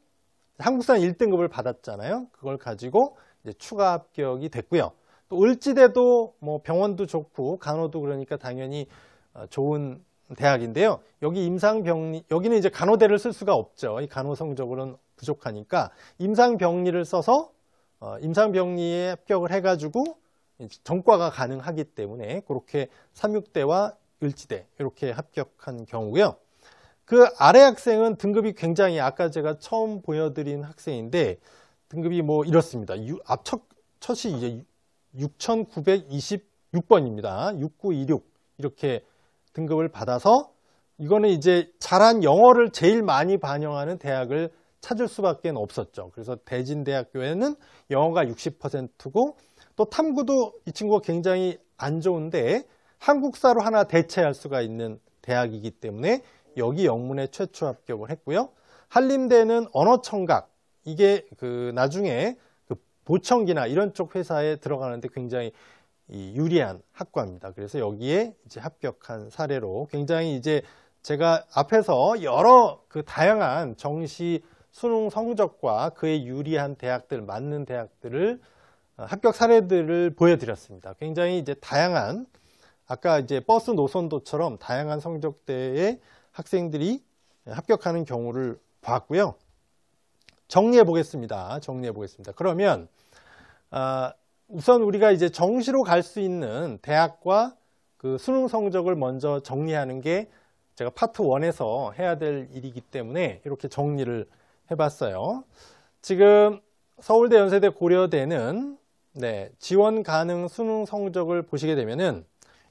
한국사 1등급을 받았잖아요. 그걸 가지고 추가 합격이 됐고요. 또 을지대도 뭐 병원도 좋고 간호도 그러니까 당연히 어, 좋은 대학인데요. 여기 임상병리 여기는 이제 간호대를 쓸 수가 없죠. 이 간호 성적으로는 부족하니까 임상병리를 써서 어, 임상병리에 합격을 해가지고 전과가 가능하기 때문에 그렇게 삼육대와 을지대 이렇게 합격한 경우고요. 그 아래 학생은 등급이 굉장히 아까 제가 처음 보여드린 학생인데 등급이 뭐 이렇습니다. 유, 앞 첫, 첫이 이제 6926번입니다. 6926 이렇게 등급을 받아서 이거는 이제 잘한 영어를 제일 많이 반영하는 대학을 찾을 수밖에 없었죠. 그래서 대진대학교에는 영어가 60%고 또 탐구도 이 친구가 굉장히 안 좋은데 한국사로 하나 대체할 수가 있는 대학이기 때문에 여기 영문에 최초 합격을 했고요. 한림대는 언어청각 이게 그 나중에 보청기나 이런 쪽 회사에 들어가는데 굉장히 유리한 학과입니다. 그래서 여기에 이제 합격한 사례로 굉장히 이제 제가 앞에서 여러 그 다양한 정시 수능 성적과 그에 유리한 대학들, 맞는 대학들을 어, 합격 사례들을 보여드렸습니다. 굉장히 이제 다양한 아까 이제 버스 노선도처럼 다양한 성적대의 학생들이 합격하는 경우를 봤고요. 정리해 보겠습니다. 정리해 보겠습니다. 그러면 아, 우선 우리가 이제 정시로 갈 수 있는 대학과 그 수능 성적을 먼저 정리하는 게 제가 파트 1에서 해야 될 일이기 때문에 이렇게 정리를 해봤어요. 지금 서울대, 연세대, 고려대는 네, 지원 가능 수능 성적을 보시게 되면은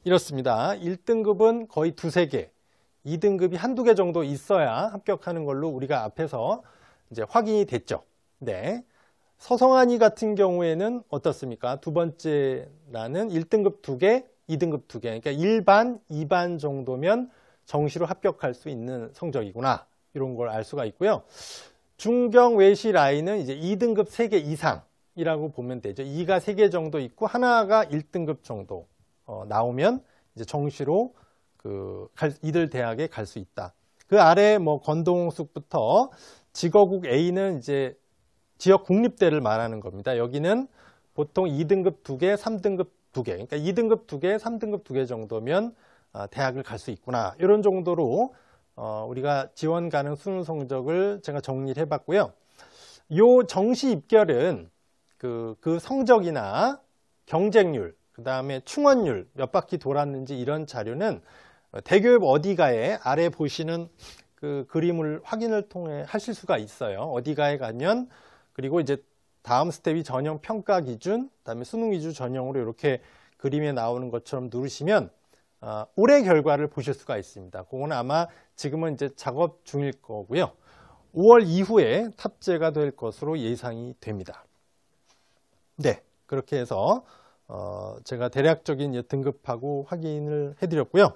이렇습니다. 1등급은 거의 두세 개, 2등급이 한두 개 정도 있어야 합격하는 걸로 우리가 앞에서 이제 확인이 됐죠. 네. 서성한이 같은 경우에는 어떻습니까? 두 번째 라는 1등급 2개, 2등급 2개. 그러니까 1반, 2반 정도면 정시로 합격할 수 있는 성적이구나. 이런 걸 알 수가 있고요. 중경 외시 라인은 이제 2등급 3개 이상이라고 보면 되죠. 2가 3개 정도 있고 하나가 1등급 정도 어, 나오면 이제 정시로 그 이들 대학에 갈 수 있다. 그 아래 뭐 건동숙부터 직어국 A는 이제 지역 국립대를 말하는 겁니다. 여기는 보통 2등급 2개, 3등급 2개, 그러니까 2등급 2개, 3등급 2개 정도면 아, 대학을 갈 수 있구나 이런 정도로 어, 우리가 지원 가능 수능 성적을 제가 정리를 해봤고요. 이 정시 입결은 그, 그 성적이나 경쟁률, 그 다음에 충원율 몇 바퀴 돌았는지 이런 자료는 대교협 어디가에 아래 보시는 그 그림을 확인을 통해 하실 수가 있어요. 어디가에 가면 그리고 이제 다음 스텝이 전형 평가 기준, 그다음에 수능 위주 전형으로 이렇게 그림에 나오는 것처럼 누르시면 어, 올해 결과를 보실 수가 있습니다. 그건 아마 지금은 이제 작업 중일 거고요. 5월 이후에 탑재가 될 것으로 예상이 됩니다. 네, 그렇게 해서 어, 제가 대략적인 등급하고 확인을 해드렸고요.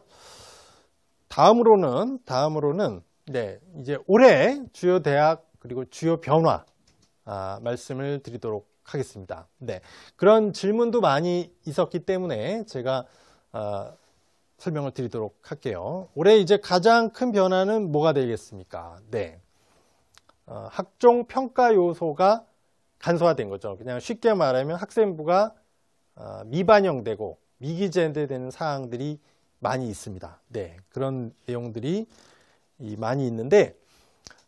다음으로는 다음으로는 네 이제 올해 주요 대학 그리고 주요 변화 아, 말씀을 드리도록 하겠습니다. 네, 그런 질문도 많이 있었기 때문에 제가 아, 설명을 드리도록 할게요. 올해 이제 가장 큰 변화는 뭐가 되겠습니까? 네, 어, 학종 평가 요소가 간소화된 거죠. 그냥 쉽게 말하면 학생부가 어, 미반영되고 미기재되는 사항들이 많이 있습니다. 네, 그런 내용들이 많이 있는데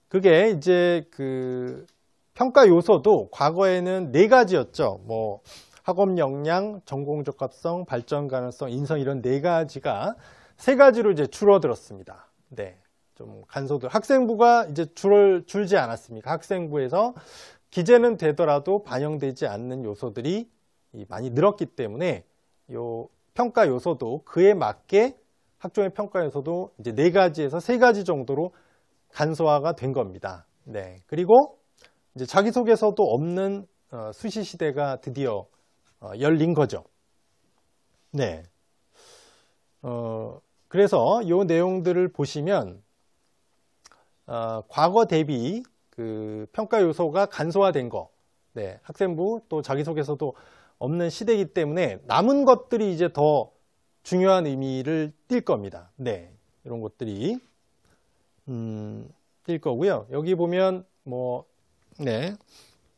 그게 이제 그 평가 요소도 과거에는 네 가지였죠. 뭐 학업 역량, 전공 적합성, 발전 가능성, 인성 이런 네 가지가 세 가지로 이제 줄어들었습니다. 네. 좀 간소도 학생부가 이제 줄을 줄지 않았습니까? 학생부에서 기재는 되더라도 반영되지 않는 요소들이 많이 늘었기 때문에 요 평가 요소도 그에 맞게 학종의 평가 요소도 이제 네 가지에서 세 가지 정도로 간소화가 된 겁니다. 네. 그리고 이제 자기소개서도 없는 어, 수시 시대가 드디어 어, 열린 거죠. 네. 어, 그래서 이 내용들을 보시면 어, 과거 대비 그 평가 요소가 간소화된 거. 네. 학생부 또 자기소개서도 없는 시대이기 때문에 남은 것들이 이제 더 중요한 의미를 띌 겁니다. 네. 이런 것들이 음, 띌 거고요. 여기 보면 뭐 네.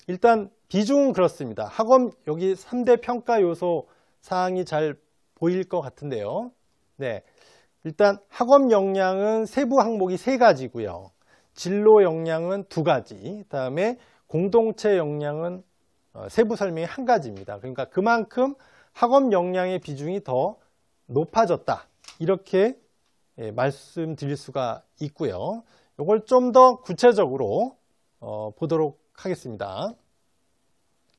일단 비중은 그렇습니다. 학업 여기 3대 평가 요소 사항이 잘 보일 것 같은데요. 네. 일단 학업 역량은 세부 항목이 세 가지고요. 진로 역량은 두 가지, 그 다음에 공동체 역량은 어, 세부 설명이 한 가지입니다. 그러니까 그만큼 학업 역량의 비중이 더 높아졌다. 이렇게 예, 말씀드릴 수가 있고요. 이걸 좀 더 구체적으로 어, 보도록 하겠습니다.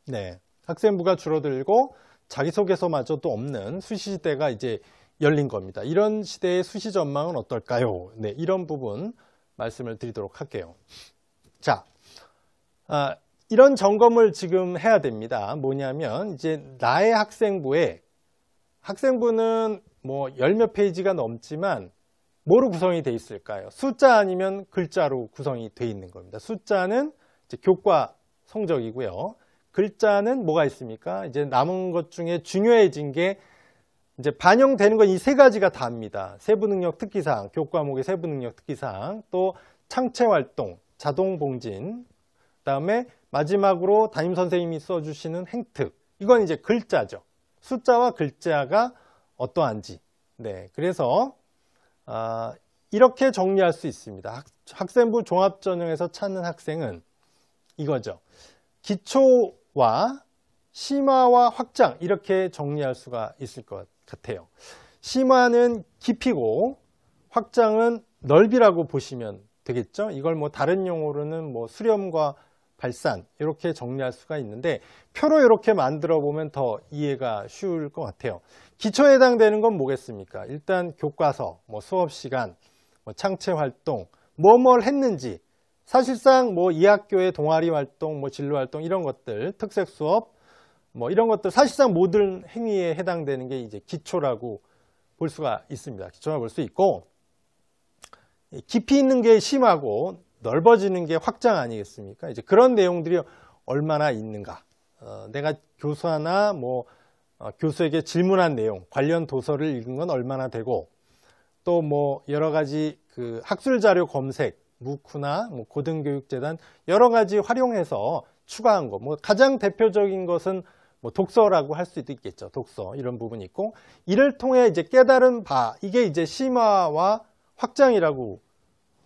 네, 학생부가 줄어들고 자기소개서마저도 없는 수시시대가 이제 열린 겁니다. 이런 시대의 수시 전망은 어떨까요? 네, 이런 부분 말씀을 드리도록 할게요. 자, 아, 이런 점검을 지금 해야 됩니다. 뭐냐면 이제 나의 학생부에 학생부는 뭐 열 몇 페이지가 넘지만 뭐로 구성이 돼 있을까요? 숫자 아니면 글자로 구성이 돼 있는 겁니다. 숫자는 교과 성적이고요. 글자는 뭐가 있습니까? 이제 남은 것 중에 중요해진 게 이제 반영되는 건 이 세 가지가 다입니다. 세부 능력 특기사항, 교과목의 세부 능력 특기사항, 또 창체 활동, 자동 봉진, 그다음에 마지막으로 담임 선생님이 써주시는 행특. 이건 이제 글자죠. 숫자와 글자가 어떠한지. 네, 그래서 아, 이렇게 정리할 수 있습니다. 학, 생부 종합전형에서 찾는 학생은 이거죠. 기초와 심화와 확장 이렇게 정리할 수가 있을 것 같아요. 심화는 깊이고 확장은 넓이라고 보시면 되겠죠. 이걸 뭐 다른 용어로는 뭐 수렴과 발산 이렇게 정리할 수가 있는데 표로 이렇게 만들어 보면 더 이해가 쉬울 것 같아요. 기초에 해당되는 건 뭐겠습니까? 일단 교과서, 뭐 수업 시간, 뭐 창체 활동, 뭐 뭘 했는지 사실상 뭐 이 학교의 동아리 활동, 뭐 진로 활동 이런 것들, 특색 수업 뭐 이런 것들 사실상 모든 행위에 해당되는 게 이제 기초라고 볼 수가 있습니다. 기초라 고볼 수 있고 깊이 있는 게 심하고 넓어지는 게 확장 아니겠습니까? 이제 그런 내용들이 얼마나 있는가. 어, 내가 교사나 뭐 아, 교수에게 질문한 내용 관련 도서를 읽은 건 얼마나 되고 또 뭐 여러 가지 그 학술 자료 검색 무크나뭐 고등교육재단 여러 가지 활용해서 추가한 거뭐 가장 대표적인 것은 뭐 독서라고 할 수도 있겠죠 독서 이런 부분이 있고 이를 통해 이제 깨달은 바 이게 이제 심화와 확장이라고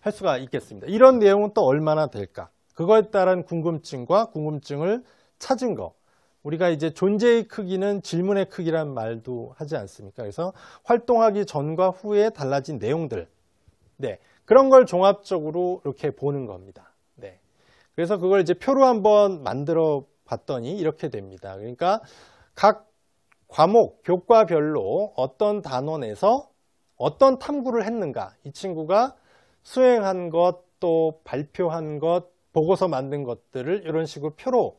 할 수가 있겠습니다 이런 내용은 또 얼마나 될까 그거에 따른 궁금증과 궁금증을 찾은 거 우리가 이제 존재의 크기는 질문의 크기란 말도 하지 않습니까? 그래서 활동하기 전과 후에 달라진 내용들. 네. 그런 걸 종합적으로 이렇게 보는 겁니다. 네. 그래서 그걸 이제 표로 한번 만들어 봤더니 이렇게 됩니다. 그러니까 각 과목, 교과별로 어떤 단원에서 어떤 탐구를 했는가. 이 친구가 수행한 것, 또 발표한 것, 보고서 만든 것들을 이런 식으로 표로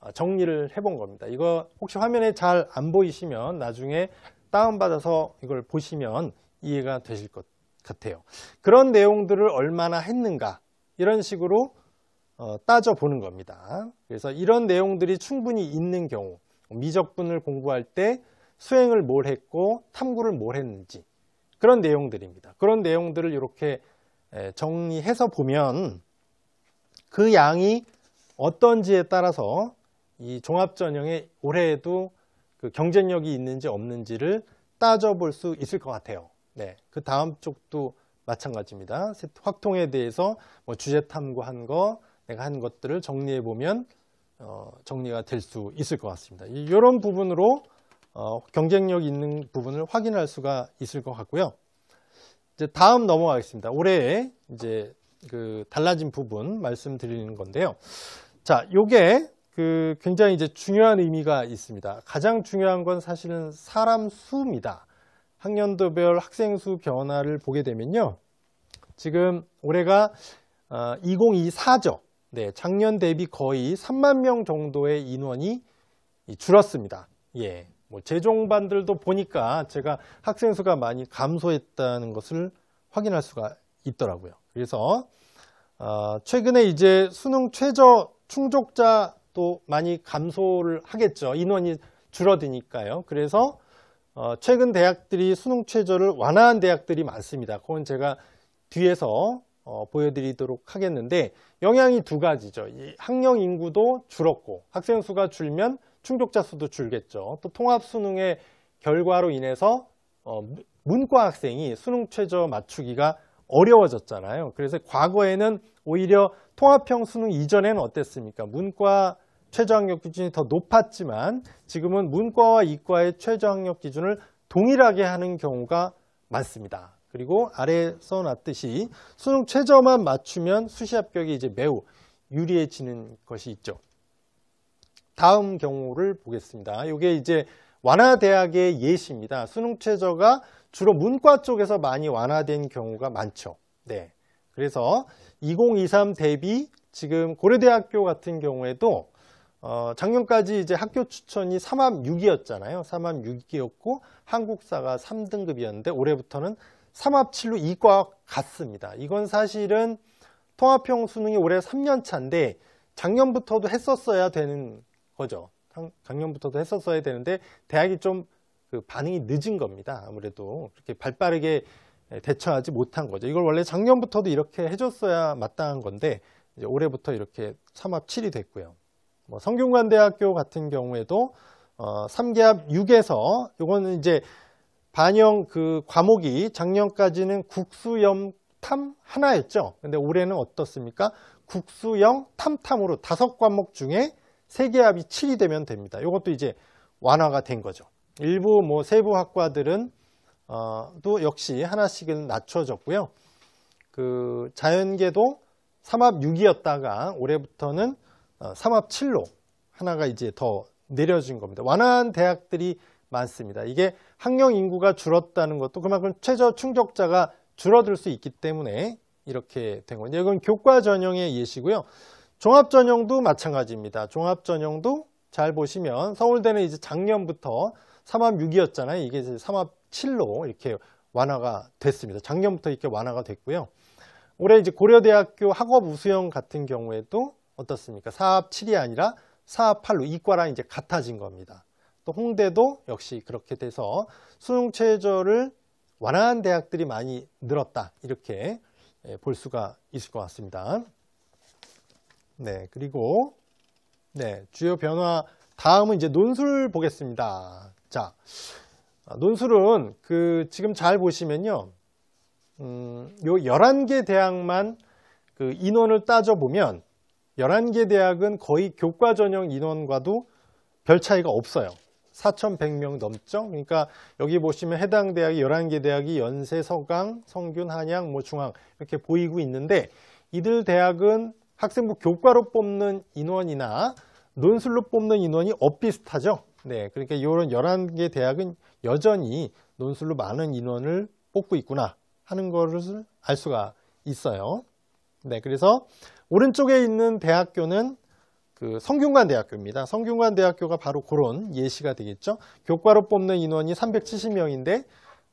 아, 정리를 해본 겁니다. 이거 혹시 화면에 잘 안 보이시면 나중에 다운받아서 이걸 보시면 이해가 되실 것 같아요. 그런 내용들을 얼마나 했는가 이런 식으로 어, 따져보는 겁니다. 그래서 이런 내용들이 충분히 있는 경우 미적분을 공부할 때 수행을 뭘 했고 탐구를 뭘 했는지 그런 내용들입니다. 그런 내용들을 이렇게 정리해서 보면 그 양이 어떤지에 따라서 이 종합전형에 올해에도 그 경쟁력이 있는지 없는지를 따져볼 수 있을 것 같아요. 네, 그 다음 쪽도 마찬가지입니다. 확통에 대해서 뭐 주제 탐구한 거, 내가 한 것들을 정리해 보면 어, 정리가 될 수 있을 것 같습니다. 이런 부분으로 어, 경쟁력 있는 부분을 확인할 수가 있을 것 같고요. 이제 다음 넘어가겠습니다. 올해에 이제 그 달라진 부분 말씀드리는 건데요. 자, 요게 그 굉장히 이제 중요한 의미가 있습니다. 가장 중요한 건 사실은 사람 수입니다. 학년도별 학생 수 변화를 보게 되면요. 지금 올해가 2024죠. 어, 네, 작년 대비 거의 3만 명 정도의 인원이 줄었습니다. 예. 뭐 재종반들도 보니까 제가 학생 수가 많이 감소했다는 것을 확인할 수가 있더라고요. 그래서 어, 최근에 이제 수능 최저 충족자 또 많이 감소를 하겠죠. 인원이 줄어드니까요. 그래서 어, 최근 대학들이 수능 최저를 완화한 대학들이 많습니다. 그건 제가 뒤에서 어, 보여드리도록 하겠는데 영향이 두 가지죠. 학령 인구도 줄었고 학생 수가 줄면 충족자 수도 줄겠죠. 또 통합 수능의 결과로 인해서 어, 문과 학생이 수능 최저 맞추기가 어려워졌잖아요. 그래서 과거에는 오히려 통합형 수능 이전에는 어땠습니까? 문과 최저학력 기준이 더 높았지만 지금은 문과와 이과의 최저학력 기준을 동일하게 하는 경우가 많습니다. 그리고 아래 써놨듯이 수능 최저만 맞추면 수시 합격이 이제 매우 유리해지는 것이 있죠. 다음 경우를 보겠습니다. 이게 이제 완화대학의 예시입니다. 수능 최저가 주로 문과 쪽에서 많이 완화된 경우가 많죠. 네. 그래서 2023 대비 지금 고려대학교 같은 경우에도 어, 작년까지 이제 학교 추천이 3합 6이었잖아요. 3합 6이었고 한국사가 3등급이었는데 올해부터는 3합 7로 이과 같습니다. 이건 사실은 통합형 수능이 올해 3년 차인데 작년부터도 했었어야 되는 거죠. 작년부터도 했었어야 되는데 대학이 좀그 반응이 늦은 겁니다. 아무래도 그렇게 발빠르게 대처하지 못한 거죠. 이걸 원래 작년부터도 이렇게 해줬어야 마땅한 건데 올해부터 이렇게 3합 7이 됐고요. 뭐 성균관대학교 같은 경우에도 어, 3개합 6에서 이거는 이제 반영 그 과목이 작년까지는 국수염 탐 하나였죠. 근데 올해는 어떻습니까? 국수영 탐탐으로 다섯 과목 중에 세개 합이 7이 되면 됩니다. 이것도 이제 완화가 된 거죠. 일부 뭐 세부 학과들은 어, 또 역시 하나씩은 낮춰졌고요. 그 자연계도 3합 6이었다가 올해부터는 어, 삼합 칠로 하나가 이제 더 내려진 겁니다. 완화한 대학들이 많습니다. 이게 학령 인구가 줄었다는 것도 그만큼 최저 충족자가 줄어들 수 있기 때문에 이렇게 된 건데 이건 교과 전형의 예시고요. 종합 전형도 마찬가지입니다. 종합 전형도 잘 보시면 서울대는 이제 작년부터 삼합 6이었잖아요. 이게 이제 삼합 7로 이렇게 완화가 됐습니다. 작년부터 이렇게 완화가 됐고요. 올해 이제 고려대학교 학업 우수형 같은 경우에도 어떻습니까? 4합 7이 아니라 4합 8로 이과랑 이제 같아진 겁니다. 또 홍대도 역시 그렇게 돼서 수능 최저를 완화한 대학들이 많이 늘었다 이렇게 예, 볼 수가 있을 것 같습니다. 네, 그리고 네 주요 변화 다음은 이제 논술 보겠습니다. 자, 아, 논술은 그 지금 잘 보시면요, 음, 요 11개 대학만 그 인원을 따져 보면 11개 대학은 거의 교과 전형 인원과도 별 차이가 없어요. 4,100명 넘죠. 그러니까 여기 보시면 해당 대학이 11개 대학이 연세, 서강, 성균, 한양, 뭐 중앙 이렇게 보이고 있는데 이들 대학은 학생부 교과로 뽑는 인원이나 논술로 뽑는 인원이 엇비슷하죠. 네, 그러니까 이런 11개 대학은 여전히 논술로 많은 인원을 뽑고 있구나 하는 것을 알 수가 있어요. 네, 그래서 오른쪽에 있는 대학교는 그 성균관 대학교입니다. 성균관 대학교가 바로 그런 예시가 되겠죠. 교과로 뽑는 인원이 370명인데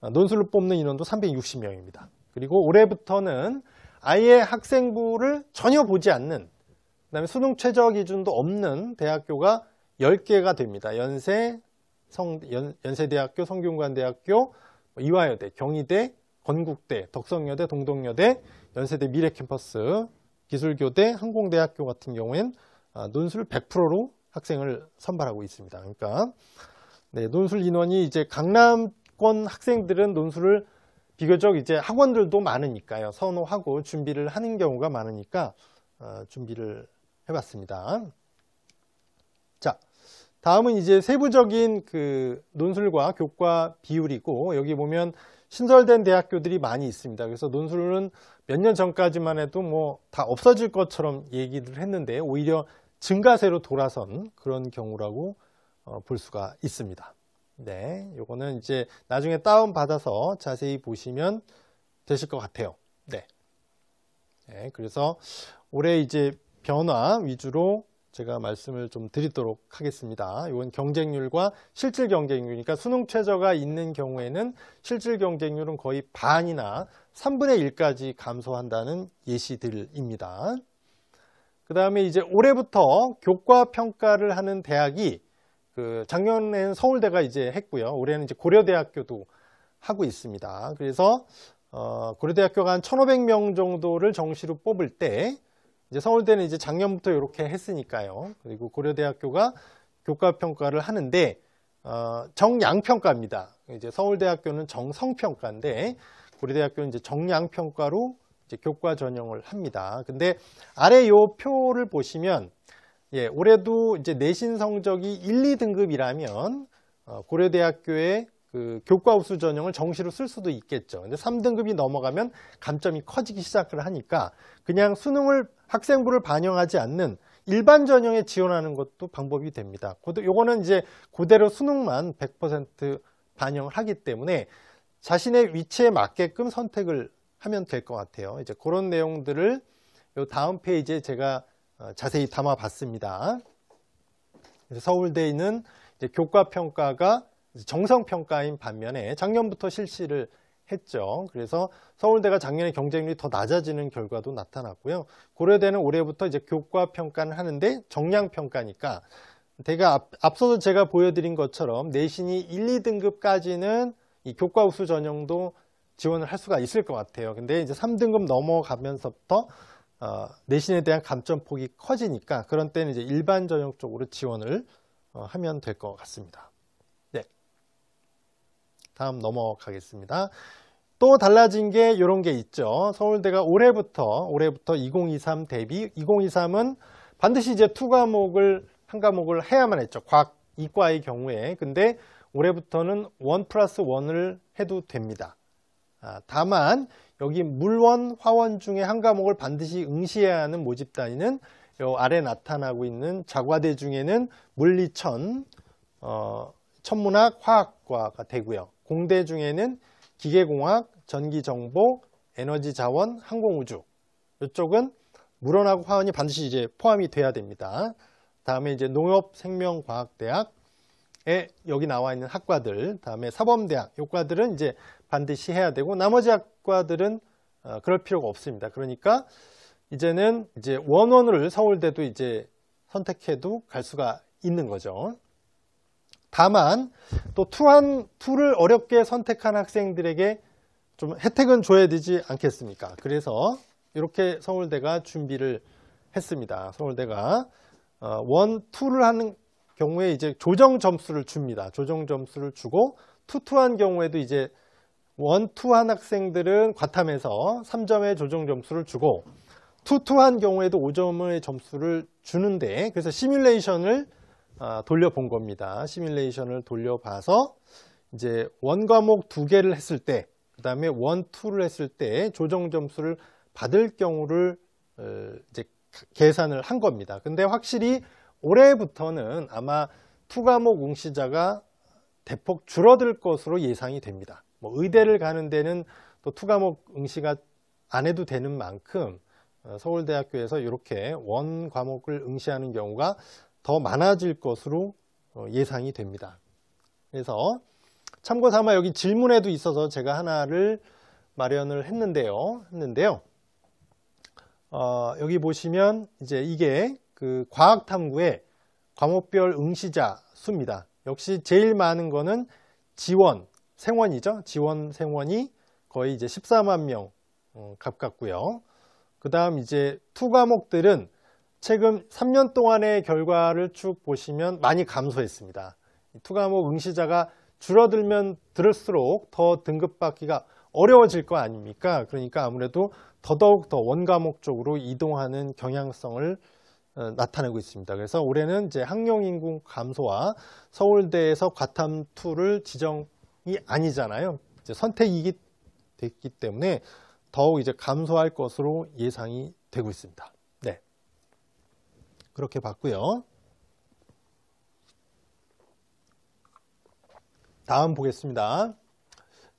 어, 논술로 뽑는 인원도 360명입니다. 그리고 올해부터는 아예 학생부를 전혀 보지 않는 그다음에 수능 최저 기준도 없는 대학교가 10개가 됩니다. 연세, 성, 연, 연세대학교, 성균관대학교, 뭐 이화여대, 경희대, 건국대, 덕성여대, 동덕여대, 연세대 미래캠퍼스 기술교대, 항공대학교 같은 경우엔 아, 논술 100%로 학생을 선발하고 있습니다. 그러니까 네, 논술 인원이 이제 강남권 학생들은 논술을 비교적 이제 학원들도 많으니까요. 선호하고 준비를 하는 경우가 많으니까 어, 준비를 해봤습니다. 자, 다음은 이제 세부적인 그 논술과 교과 비율이고 여기 보면 신설된 대학교들이 많이 있습니다. 그래서 논술은 몇 년 전까지만 해도 뭐 다 없어질 것처럼 얘기를 했는데 오히려 증가세로 돌아선 그런 경우라고 어, 볼 수가 있습니다. 네, 요거는 이제 나중에 다운 받아서 자세히 보시면 되실 것 같아요. 네. 네, 그래서 올해 이제 변화 위주로 제가 말씀을 좀 드리도록 하겠습니다. 이건 경쟁률과 실질 경쟁률이니까 수능 최저가 있는 경우에는 실질 경쟁률은 거의 반이나 3분의 1까지 감소한다는 예시들입니다. 그 다음에 이제 올해부터 교과 평가를 하는 대학이 그 작년엔 서울대가 이제 했고요. 올해는 이제 고려대학교도 하고 있습니다. 그래서 어, 고려대학교가 한 1,500명 정도를 정시로 뽑을 때 이제 서울대는 이제 작년부터 이렇게 했으니까요. 그리고 고려대학교가 교과평가를 하는데 어, 정양평가입니다. 이제 서울대학교는 정성평가인데 고려대학교는 이제 정양평가로 이제 교과 전형을 합니다. 근데 아래 요 표를 보시면 예, 올해도 이제 내신 성적이 1, 2등급이라면 어, 고려대학교의 그 교과 우수 전형을 정시로 쓸 수도 있겠죠. 근데 3등급이 넘어가면 감점이 커지기 시작을 하니까 그냥 수능을 학생부를 반영하지 않는 일반 전형에 지원하는 것도 방법이 됩니다. 요거는 이제 그대로 수능만 100% 반영을 하기 때문에 자신의 위치에 맞게끔 선택을 하면 될 것 같아요. 이제 그런 내용들을 요 다음 페이지에 제가 어, 자세히 담아봤습니다. 서울대에 있는 교과평가가 정성평가인 반면에 작년부터 실시를 했죠. 그래서 서울대가 작년에 경쟁률이 더 낮아지는 결과도 나타났고요. 고려대는 올해부터 이제 교과 평가를 하는데 정량 평가니까 제가 앞, 서서 제가 보여드린 것처럼 내신이 1, 2등급까지는 이 교과 우수 전형도 지원을 할 수가 있을 것 같아요. 근데 이제 3등급 넘어가면서부터 어, 내신에 대한 감점 폭이 커지니까 그런 때는 이제 일반 전형 쪽으로 지원을 어, 하면 될 것 같습니다. 다음 넘어가겠습니다. 또 달라진 게 이런 게 있죠. 서울대가 올해부터 올해부터 2023 대비 2023은 반드시 이제 투 과목을 한 과목을 해야만 했죠. 과학 이과의 경우에 근데 올해부터는 원 플러스 원을 해도 됩니다. 아, 다만 여기 물원, 화원 중에 한 과목을 반드시 응시해야 하는 모집 단위는 요 아래 나타나고 있는 자과대 중에는 물리천, 어, 천문학, 화학과가 되고요. 공대 중에는 기계공학, 전기정보, 에너지자원, 항공우주 이쪽은 물원하고 화원이 반드시 이제 포함이 돼야 됩니다. 다음에 이제 농업생명과학대학에 여기 나와 있는 학과들, 다음에 사범대학 요과들은 이제 반드시 해야 되고 나머지 학과들은 어, 그럴 필요가 없습니다. 그러니까 이제는 이제 원원을 서울대도 이제 선택해도 갈 수가 있는 거죠. 다만 또 투한 투를 어렵게 선택한 학생들에게 좀 혜택은 줘야 되지 않겠습니까? 그래서 이렇게 서울대가 준비를 했습니다. 서울대가 어, 원 투를 하는 경우에 이제 조정 점수를 줍니다. 조정 점수를 주고 투투한 경우에도 이제 원 투한 학생들은 과탐에서 3점의 조정 점수를 주고 투투한 경우에도 5점의 점수를 주는데 그래서 시뮬레이션을 아, 돌려본 겁니다. 시뮬레이션을 돌려봐서 이제 원 과목 두 개를 했을 때, 그 다음에 원, 투를 했을 때 조정 점수를 받을 경우를 어, 이제 계산을 한 겁니다. 근데 확실히 올해부터는 아마 투 과목 응시자가 대폭 줄어들 것으로 예상이 됩니다. 뭐 의대를 가는 데는 또 투 과목 응시가 안 해도 되는 만큼 어, 서울대학교에서 이렇게 원 과목을 응시하는 경우가 더 많아질 것으로 어, 예상이 됩니다. 그래서 참고 삼아 여기 질문에도 있어서 제가 하나를 마련을 했는데요. 했는데요. 어, 여기 보시면 이제 이게 그 과학 탐구의 과목별 응시자 수입니다. 역시 제일 많은 거는 지원, 생원이죠. 지원, 생원이 거의 이제 14만 명 가깝고요. 어, 그 다음 이제 투과목들은 최근 3년 동안의 결과를 쭉 보시면 많이 감소했습니다. 투과목 응시자가 줄어들면 들을수록 더 등급받기가 어려워질 거 아닙니까? 그러니까 아무래도 더더욱 더 원과목 쪽으로 이동하는 경향성을 어, 나타내고 있습니다. 그래서 올해는 이제 학령 인구 감소와 서울대에서 과탐 2를 지정이 아니잖아요. 이제 선택이 됐기 때문에 더욱 이제 감소할 것으로 예상이 되고 있습니다. 그렇게 봤고요. 다음 보겠습니다.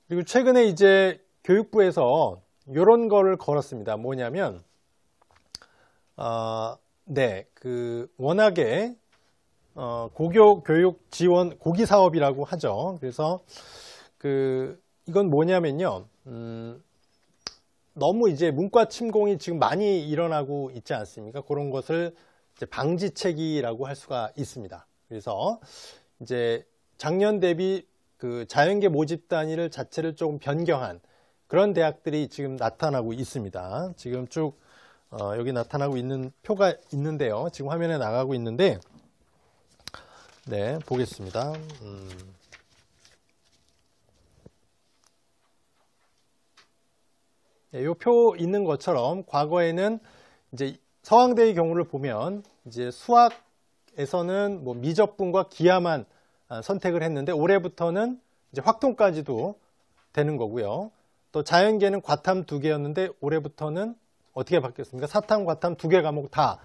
그리고 최근에 이제 교육부에서 이런 거를 걸었습니다. 뭐냐면 어, 네, 그 워낙에 어, 고교 교육 지원 고기 사업이라고 하죠. 그래서 그 이건 뭐냐면요. 음, 너무 이제 문과 침공이 지금 많이 일어나고 있지 않습니까? 그런 것을 방지책이라고 할 수가 있습니다. 그래서 이제 작년 대비 그 자연계 모집 단위를 자체를 조금 변경한 그런 대학들이 지금 나타나고 있습니다. 지금 쭉 어, 여기 나타나고 있는 표가 있는데요. 지금 화면에 나가고 있는데 네 보겠습니다. 음. 네, 이표 있는 것처럼 과거에는 이제 서강대의 경우를 보면 이제 수학에서는 뭐 미적분과 기하만 아, 선택을 했는데 올해부터는 이제 확통까지도 되는 거고요. 또 자연계는 과탐 두 개였는데 올해부터는 어떻게 바뀌었습니까? 사탐, 과탐 두 개 과목 다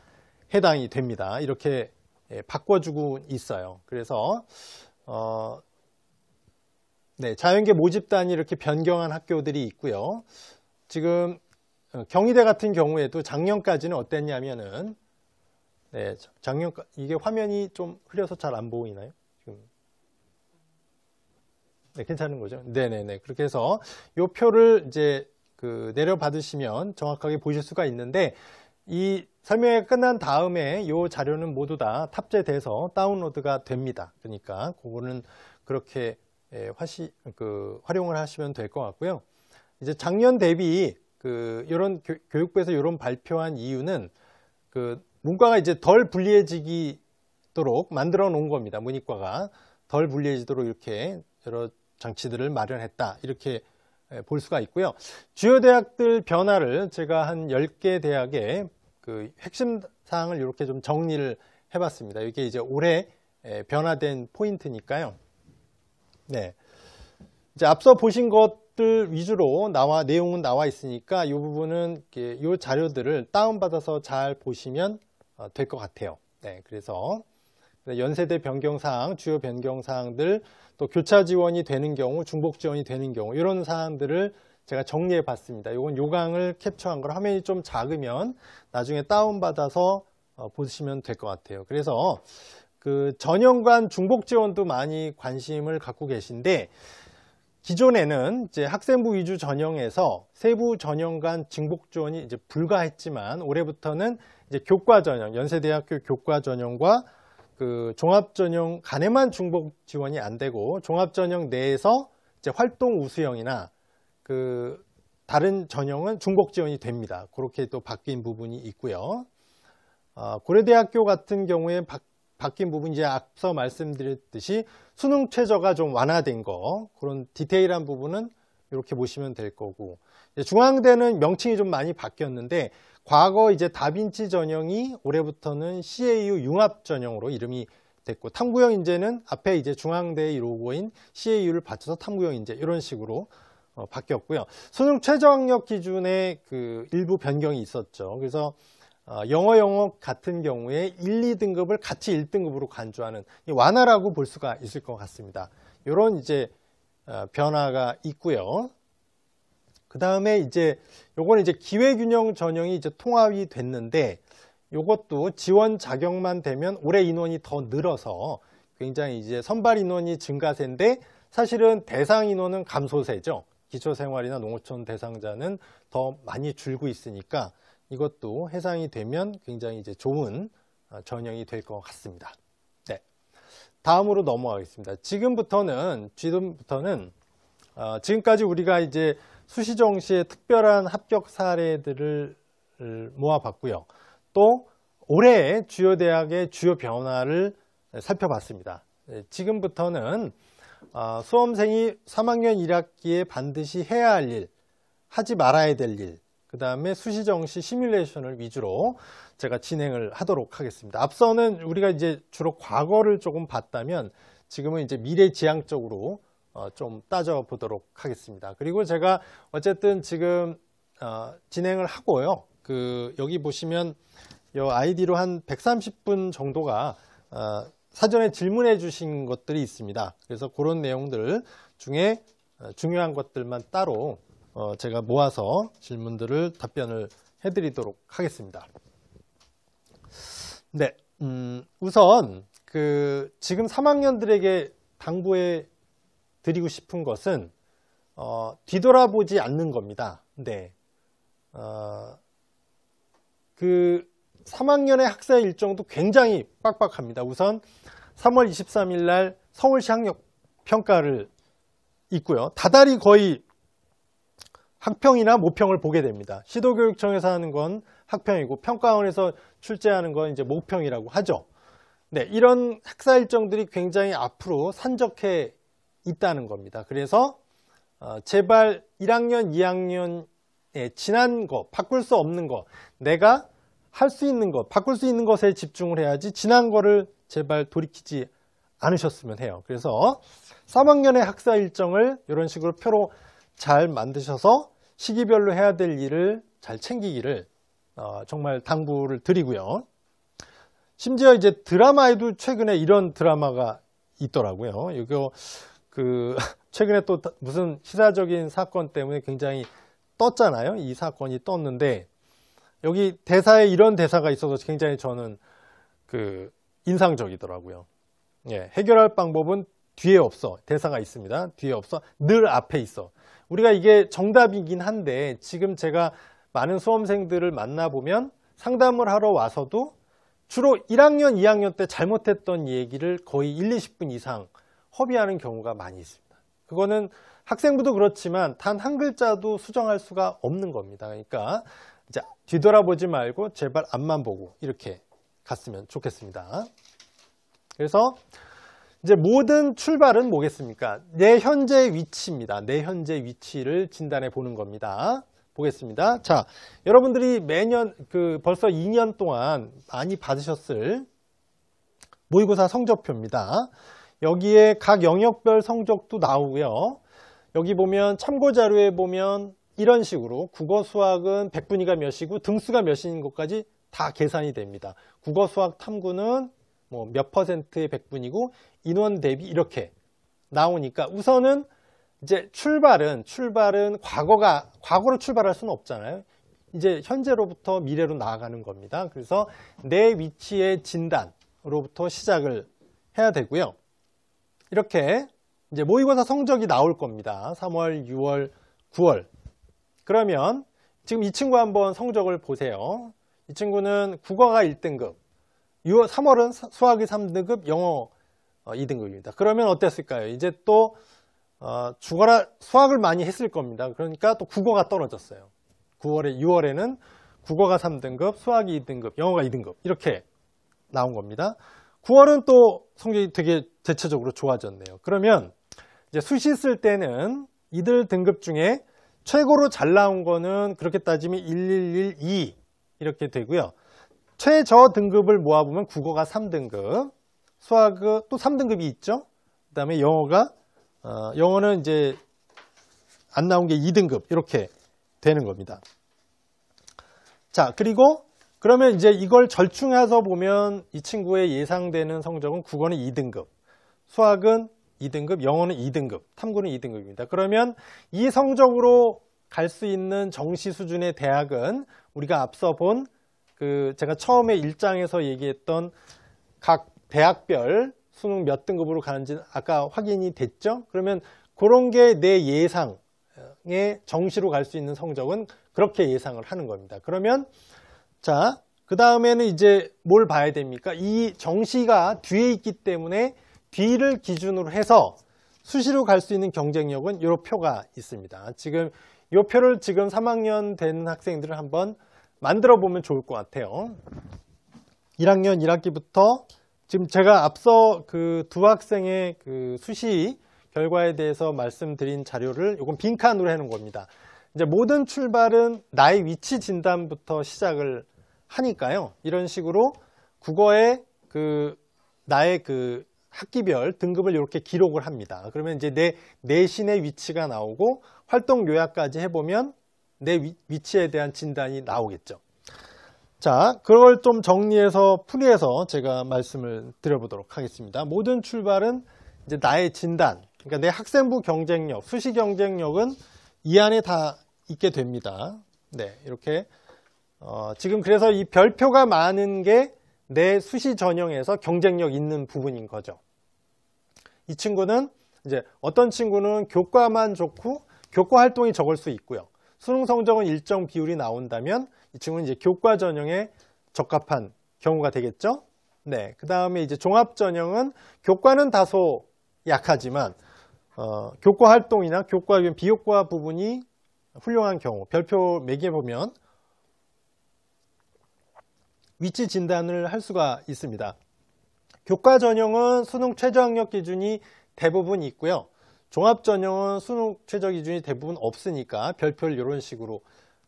해당이 됩니다. 이렇게 예, 바꿔주고 있어요. 그래서 어, 네, 자연계 모집 단이 이렇게 변경한 학교들이 있고요. 지금 어, 경희대 같은 경우에도 작년까지는 어땠냐면은 네, 작년 이게 화면이 좀 흐려서 잘 안 보이나요? 지금 네, 괜찮은 거죠? 네, 네, 네. 그렇게 해서 이 표를 이제 그 내려 받으시면 정확하게 보실 수가 있는데 이 설명이 끝난 다음에 이 자료는 모두 다 탑재돼서 다운로드가 됩니다. 그러니까 그거는 그렇게 예, 화시, 그 활용을 하시면 될 것 같고요. 이제 작년 대비 그 이런 교, 육부에서 이런 발표한 이유는 그 문과가 이제 덜 불리해지도록 기 만들어 놓은 겁니다. 문이과가 덜 불리해지도록 이렇게 여러 장치들을 마련했다. 이렇게 볼 수가 있고요. 주요 대학들 변화를 제가 한 10개 대학의 그 핵심 사항을 이렇게 좀 정리를 해봤습니다. 이게 이제 올해 변화된 포인트니까요. 네. 이제 앞서 보신 것 것들 위주로 나와 내용은 나와 있으니까 이 부분은 이 자료들을 다운받아서 잘 보시면 어, 될것 같아요. 네, 그래서 연세대 변경사항, 주요 변경사항들, 또 교차 지원이 되는 경우, 중복 지원이 되는 경우 이런 사항들을 제가 정리해 봤습니다. 이건 요강을 캡처한 걸 화면이 좀 작으면 나중에 다운받아서 어, 보시면 될 것 같아요. 그래서 그 전형관 중복 지원도 많이 관심을 갖고 계신데 기존에는 이제 학생부 위주 전형에서 세부 전형 간 징복 지원이 이제 불가했지만 올해부터는 이제 교과 전형, 연세대학교 교과 전형과 그 종합 전형 간에만 중복 지원이 안 되고 종합 전형 내에서 이제 활동 우수형이나 그 다른 전형은 중복 지원이 됩니다. 그렇게 또 바뀐 부분이 있고요. 어, 고려대학교 같은 경우에 바뀐 부분 이제 앞서 말씀드렸듯이 수능 최저가 좀 완화된 거 그런 디테일한 부분은 이렇게 보시면 될 거고 중앙대는 명칭이 좀 많이 바뀌었는데 과거 이제 다빈치 전형이 올해부터는 CAU 융합 전형으로 이름이 됐고 탐구형 인재는 앞에 이제 중앙대의 로고인 CAU를 받쳐서 탐구형 인재 이런 식으로 어, 바뀌었고요. 수능 최저학력 기준에 그 일부 변경이 있었죠. 그래서 어, 영어 영어 같은 경우에 1, 2등급을 같이 1등급으로 간주하는 완화라고 볼 수가 있을 것 같습니다. 이런 이제 어, 변화가 있고요. 그 다음에 이제 요건 이제 기회균형 전형이 이제 통합이 됐는데 요것도 지원 자격만 되면 올해 인원이 더 늘어서 굉장히 이제 선발 인원이 증가세인데 사실은 대상 인원은 감소세죠. 기초생활이나 농어촌 대상자는 더 많이 줄고 있으니까 이것도 해상이 되면 굉장히 이제 좋은 어, 전형이 될 것 같습니다. 네. 다음으로 넘어가겠습니다. 지금부터는, 지금부터는, 어, 지금까지 우리가 이제 수시정시의 특별한 합격 사례들을 모아봤고요. 또올해 주요 대학의 주요 변화를 살펴봤습니다. 네, 지금부터는 어, 수험생이 3학년 1학기에 반드시 해야 할 일, 하지 말아야 될 일, 그 다음에 수시정시 시뮬레이션을 위주로 제가 진행을 하도록 하겠습니다. 앞서는 우리가 이제 주로 과거를 조금 봤다면 지금은 이제 미래 지향적으로 어, 좀 따져보도록 하겠습니다. 그리고 제가 어쨌든 지금 어, 진행을 하고요. 그 여기 보시면 이 아이디로 한 130분 정도가 어, 사전에 질문해 주신 것들이 있습니다. 그래서 그런 내용들 중에 어, 중요한 것들만 따로 어, 제가 모아서 질문들을 답변을 해드리도록 하겠습니다. 네, 음, 우선 그 지금 3학년들에게 당부해 드리고 싶은 것은 어, 뒤돌아보지 않는 겁니다. 네, 어, 그 3학년의 학사 일정도 굉장히 빡빡합니다. 우선 3월 23일 날 서울시 학력 평가를 있고요. 다달이 거의 학평이나 모평을 보게 됩니다. 시도교육청에서 하는 건 학평이고 평가원에서 출제하는 건 이제 모평이라고 하죠. 네, 이런 학사 일정들이 굉장히 앞으로 산적해 있다는 겁니다. 그래서 어, 제발 1학년, 2학년에 지난 거, 바꿀 수 없는 거, 내가 할 수 있는 것, 바꿀 수 있는 것에 집중을 해야지 지난 거를 제발 돌이키지 않으셨으면 해요. 그래서 3학년의 학사 일정을 이런 식으로 표로 잘 만드셔서 시기별로 해야 될 일을 잘 챙기기를 어, 정말 당부를 드리고요. 심지어 이제 드라마에도 최근에 이런 드라마가 있더라고요. 이거 그 <laughs> 최근에 또 무슨 시사적인 사건 때문에 굉장히 떴잖아요. 이 사건이 떴는데 여기 대사에 이런 대사가 있어서 굉장히 저는 그 인상적이더라고요. 예, 해결할 방법은 뒤에 없어. 대사가 있습니다. 뒤에 없어. 늘 앞에 있어. 우리가 이게 정답이긴 한데 지금 제가 많은 수험생들을 만나보면 상담을 하러 와서도 주로 1학년, 2학년 때 잘못했던 얘기를 거의 1, 20분 이상 허비하는 경우가 많이 있습니다. 그거는 학생부도 그렇지만 단 한 글자도 수정할 수가 없는 겁니다. 그러니까 이제 뒤돌아보지 말고 제발 앞만 보고 이렇게 갔으면 좋겠습니다. 그래서 이제 모든 출발은 뭐겠습니까? 내 현재 위치입니다. 내 현재 위치를 진단해 보는 겁니다. 보겠습니다. 자, 여러분들이 매년 그 벌써 2년 동안 많이 받으셨을 모의고사 성적표입니다. 여기에 각 영역별 성적도 나오고요. 여기 보면 참고자료에 보면 이런 식으로 국어 수학은 백분위가 몇이고 등수가 몇인 것까지 다 계산이 됩니다. 국어 수학 탐구는 뭐 몇 퍼센트의 백분위고 인원 대비 이렇게 나오니까 우선은 이제 출발은 출발은 과거가 과거로 출발할 수는 없잖아요. 이제 현재로부터 미래로 나아가는 겁니다. 그래서 내 위치의 진단으로부터 시작을 해야 되고요. 이렇게 이제 모의고사 성적이 나올 겁니다. 3월, 6월, 9월. 그러면 지금 이 친구 한번 성적을 보세요. 이 친구는 국어가 1등급, 6월, 3월은 수학이 3등급, 영어 2등급입니다. 어, 그러면 어땠을까요? 이제 또 어, 죽라 수학을 많이 했을 겁니다. 그러니까 또 국어가 떨어졌어요. 9월에 6월에는 국어가 3등급, 수학이 2등급, 영어가 2등급 이렇게 나온 겁니다. 9월은 또 성적이 되게 대체적으로 좋아졌네요. 그러면 이제 수시 쓸 때는 이들 등급 중에 최고로 잘 나온 거는 그렇게 따지면 1112 이렇게 되고요. 최저 등급을 모아보면 국어가 3등급, 수학은 또 3등급이 있죠. 그 다음에 영어가, 어, 영어는 이제 안 나온 게 2등급 이렇게 되는 겁니다. 자, 그리고 그러면 이제 이걸 절충해서 보면 이 친구의 예상되는 성적은 국어는 2등급, 수학은 2등급, 영어는 2등급, 탐구는 2등급입니다. 그러면 이 성적으로 갈 수 있는 정시 수준의 대학은 우리가 앞서 본 그 제가 처음에 1장에서 얘기했던 각 대학별 수능 몇 등급으로 가는지는 아까 확인이 됐죠? 그러면 그런 게 내 예상의 정시로 갈 수 있는 성적은 그렇게 예상을 하는 겁니다. 그러면 자, 그 다음에는 이제 뭘 봐야 됩니까? 이 정시가 뒤에 있기 때문에 뒤를 기준으로 해서 수시로 갈 수 있는 경쟁력은 이 표가 있습니다. 지금 이 표를 지금 3학년 된 학생들을 한번 만들어 보면 좋을 것 같아요. 1학년 1학기부터 지금 제가 앞서 그 두 학생의 그 수시 결과에 대해서 말씀드린 자료를 이건 빈칸으로 해놓은 겁니다. 이제 모든 출발은 나의 위치 진단부터 시작을 하니까요. 이런 식으로 국어의 그 나의 그 학기별 등급을 이렇게 기록을 합니다. 그러면 이제 내 내신의 위치가 나오고 활동 요약까지 해보면 내 위, 위치에 대한 진단이 나오겠죠. 자, 그걸 좀 정리해서 풀이해서 제가 말씀을 드려보도록 하겠습니다. 모든 출발은 이제 나의 진단, 그러니까 내 학생부 경쟁력, 수시 경쟁력은 이 안에 다 있게 됩니다. 네, 이렇게 어, 지금 그래서 이 별표가 많은 게 내 수시 전형에서 경쟁력 있는 부분인 거죠. 이 친구는 이제 어떤 친구는 교과만 좋고 교과 활동이 적을 수 있고요. 수능 성적은 일정 비율이 나온다면 이 친구는 이제 교과 전형에 적합한 경우가 되겠죠. 네, 그 다음에 이제 종합 전형은 교과는 다소 약하지만 어, 교과 활동이나 교과 비교과 부분이 훌륭한 경우 별표 매개 보면 위치 진단을 할 수가 있습니다. 교과 전형은 수능 최저학력 기준이 대부분 있고요. 종합 전형은 수능 최저 기준이 대부분 없으니까 별표를 이런 식으로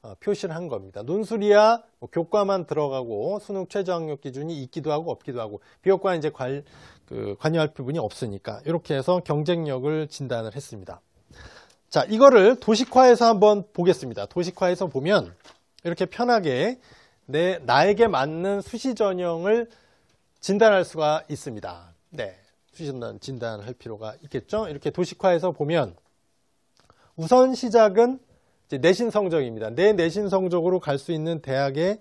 어, 표시를 한 겁니다. 논술이야 뭐 교과만 들어가고 수능 최저학력 기준이 있기도 하고 없기도 하고 비교과 이제 관, 그 관여할 부분이 없으니까 이렇게 해서 경쟁력을 진단을 했습니다. 자 이거를 도식화해서 한번 보겠습니다. 도식화해서 보면 이렇게 편하게 내 나에게 맞는 수시 전형을 진단할 수가 있습니다. 네, 수시 전형 진단할 필요가 있겠죠. 이렇게 도식화해서 보면 우선 시작은 내신 성적입니다. 내 내신 성적으로 갈 수 있는 대학의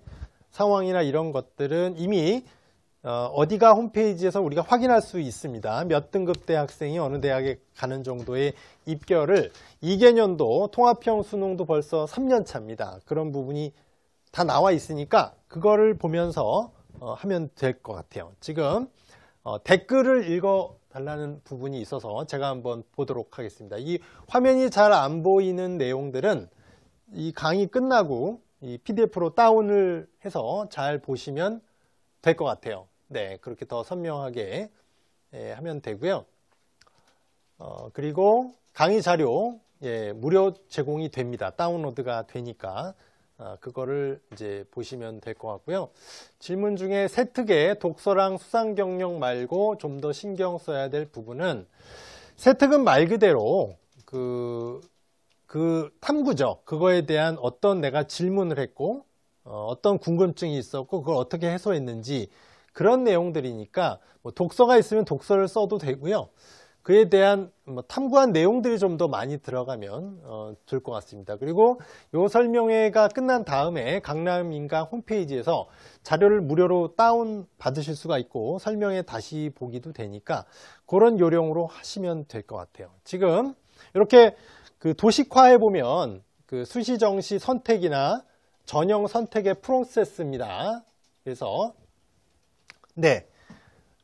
상황이나 이런 것들은 이미 어, 어디가 홈페이지에서 우리가 확인할 수 있습니다. 몇 등급 대학생이 어느 대학에 가는 정도의 입결을 2개년도 통합형 수능도 벌써 3년 차입니다. 그런 부분이 다 나와 있으니까 그거를 보면서 어, 하면 될 것 같아요. 지금 어, 댓글을 읽어 달라는 부분이 있어서 제가 한번 보도록 하겠습니다. 이 화면이 잘 안 보이는 내용들은 이 강의 끝나고 이 PDF로 다운을 해서 잘 보시면 될 것 같아요. 네, 그렇게 더 선명하게 예, 하면 되고요. 어, 그리고 강의 자료 예, 무료 제공이 됩니다. 다운로드가 되니까 아, 그거를 이제 보시면 될 것 같고요. 질문 중에 세특의 독서랑 수상 경력 말고 좀 더 신경 써야 될 부분은 세특은 말 그대로 그, 그 탐구죠. 그거에 대한 어떤 내가 질문을 했고 어, 어떤 궁금증이 있었고 그걸 어떻게 해소했는지 그런 내용들이니까 뭐 독서가 있으면 독서를 써도 되고요. 그에 대한 뭐 탐구한 내용들이 좀 더 많이 들어가면 어, 좋을 것 같습니다. 그리고 이 설명회가 끝난 다음에 강남인가 홈페이지에서 자료를 무료로 다운 받으실 수가 있고 설명회 다시 보기도 되니까 그런 요령으로 하시면 될 것 같아요. 지금 이렇게 그 도식화해 보면 그 수시정시 선택이나 전형 선택의 프로세스입니다. 그래서 네